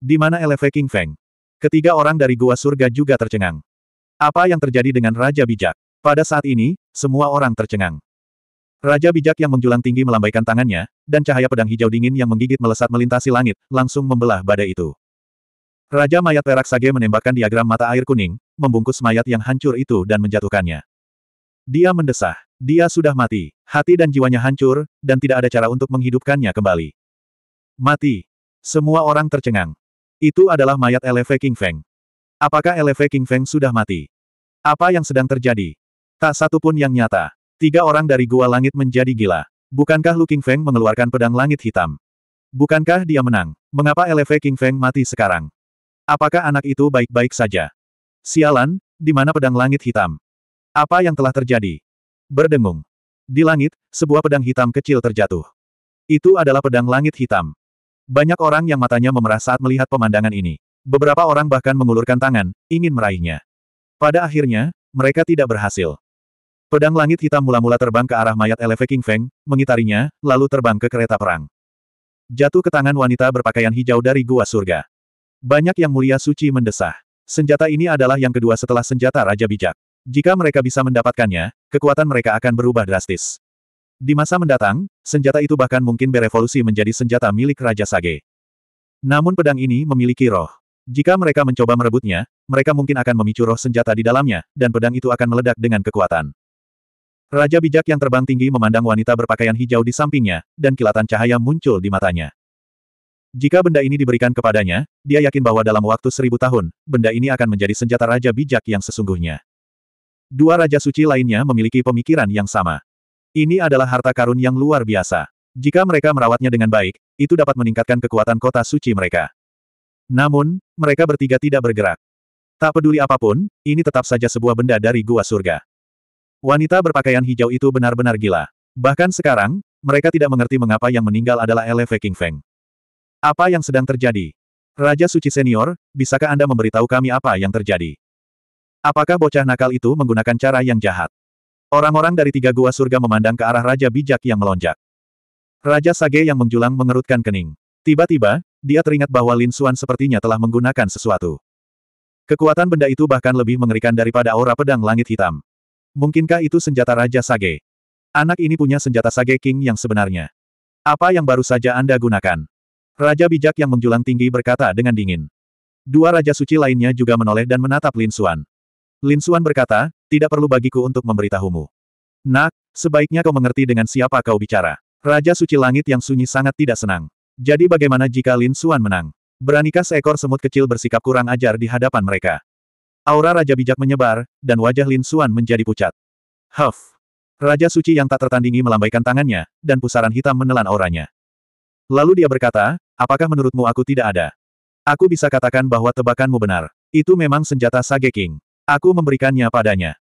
Di mana Eleve King Feng? Ketiga orang dari Gua Surga juga tercengang. Apa yang terjadi dengan Raja Bijak? Pada saat ini, semua orang tercengang. Raja Bijak yang menjulang tinggi melambaikan tangannya, dan cahaya pedang hijau dingin yang menggigit melesat melintasi langit, langsung membelah badai itu. Raja mayat perak Sage menembakkan diagram mata air kuning, membungkus mayat yang hancur itu dan menjatuhkannya. Dia mendesah. Dia sudah mati, hati dan jiwanya hancur, dan tidak ada cara untuk menghidupkannya kembali. Mati. Semua orang tercengang. Itu adalah mayat LV King Feng. Apakah LV King Feng sudah mati? Apa yang sedang terjadi? Tak satu pun yang nyata. Tiga orang dari Gua Langit menjadi gila. Bukankah Lu King Feng mengeluarkan pedang langit hitam? Bukankah dia menang? Mengapa LV King Feng mati sekarang? Apakah anak itu baik-baik saja? Sialan, di mana pedang langit hitam? Apa yang telah terjadi? Berdengung. Di langit, sebuah pedang hitam kecil terjatuh. Itu adalah pedang langit hitam. Banyak orang yang matanya memerah saat melihat pemandangan ini. Beberapa orang bahkan mengulurkan tangan, ingin meraihnya. Pada akhirnya, mereka tidak berhasil. Pedang langit hitam mula-mula terbang ke arah mayat Eleve King Feng, mengitarinya, lalu terbang ke kereta perang. Jatuh ke tangan wanita berpakaian hijau dari gua surga. Banyak yang mulia suci mendesah. Senjata ini adalah yang kedua setelah senjata Raja Bijak. Jika mereka bisa mendapatkannya, kekuatan mereka akan berubah drastis. Di masa mendatang, senjata itu bahkan mungkin berevolusi menjadi senjata milik Raja Sage. Namun pedang ini memiliki roh. Jika mereka mencoba merebutnya, mereka mungkin akan memicu roh senjata di dalamnya, dan pedang itu akan meledak dengan kekuatan. Raja bijak yang terbang tinggi memandang wanita berpakaian hijau di sampingnya, dan kilatan cahaya muncul di matanya. Jika benda ini diberikan kepadanya, dia yakin bahwa dalam waktu seribu tahun, benda ini akan menjadi senjata raja bijak yang sesungguhnya. Dua raja suci lainnya memiliki pemikiran yang sama. Ini adalah harta karun yang luar biasa. Jika mereka merawatnya dengan baik, itu dapat meningkatkan kekuatan kota suci mereka. Namun, mereka bertiga tidak bergerak. Tak peduli apapun, ini tetap saja sebuah benda dari gua surga. Wanita berpakaian hijau itu benar-benar gila. Bahkan sekarang, mereka tidak mengerti mengapa yang meninggal adalah Eleve King Feng. Apa yang sedang terjadi? Raja Suci Senior, bisakah Anda memberitahu kami apa yang terjadi? Apakah bocah nakal itu menggunakan cara yang jahat? Orang-orang dari tiga gua surga memandang ke arah Raja Bijak yang melonjak. Raja Sage yang menjulang mengerutkan kening. Tiba-tiba, dia teringat bahwa Lin Xuan sepertinya telah menggunakan sesuatu. Kekuatan benda itu bahkan lebih mengerikan daripada aura pedang langit hitam. Mungkinkah itu senjata Raja Sage? Anak ini punya senjata Sage King yang sebenarnya. Apa yang baru saja Anda gunakan? Raja bijak yang menjulang tinggi berkata dengan dingin. Dua raja suci lainnya juga menoleh dan menatap Lin Suan. Lin Suan berkata, tidak perlu bagiku untuk memberitahumu. Nak, sebaiknya kau mengerti dengan siapa kau bicara. Raja suci langit yang sunyi sangat tidak senang. Jadi bagaimana jika Lin Suan menang? Beranikah seekor semut kecil bersikap kurang ajar di hadapan mereka? Aura Raja Bijak menyebar, dan wajah Lin Suan menjadi pucat. Huff! Raja suci yang tak tertandingi melambaikan tangannya, dan pusaran hitam menelan auranya. Lalu dia berkata, apakah menurutmu aku tidak ada? Aku bisa katakan bahwa tebakanmu benar. Itu memang senjata Sage King. Aku memberikannya padanya.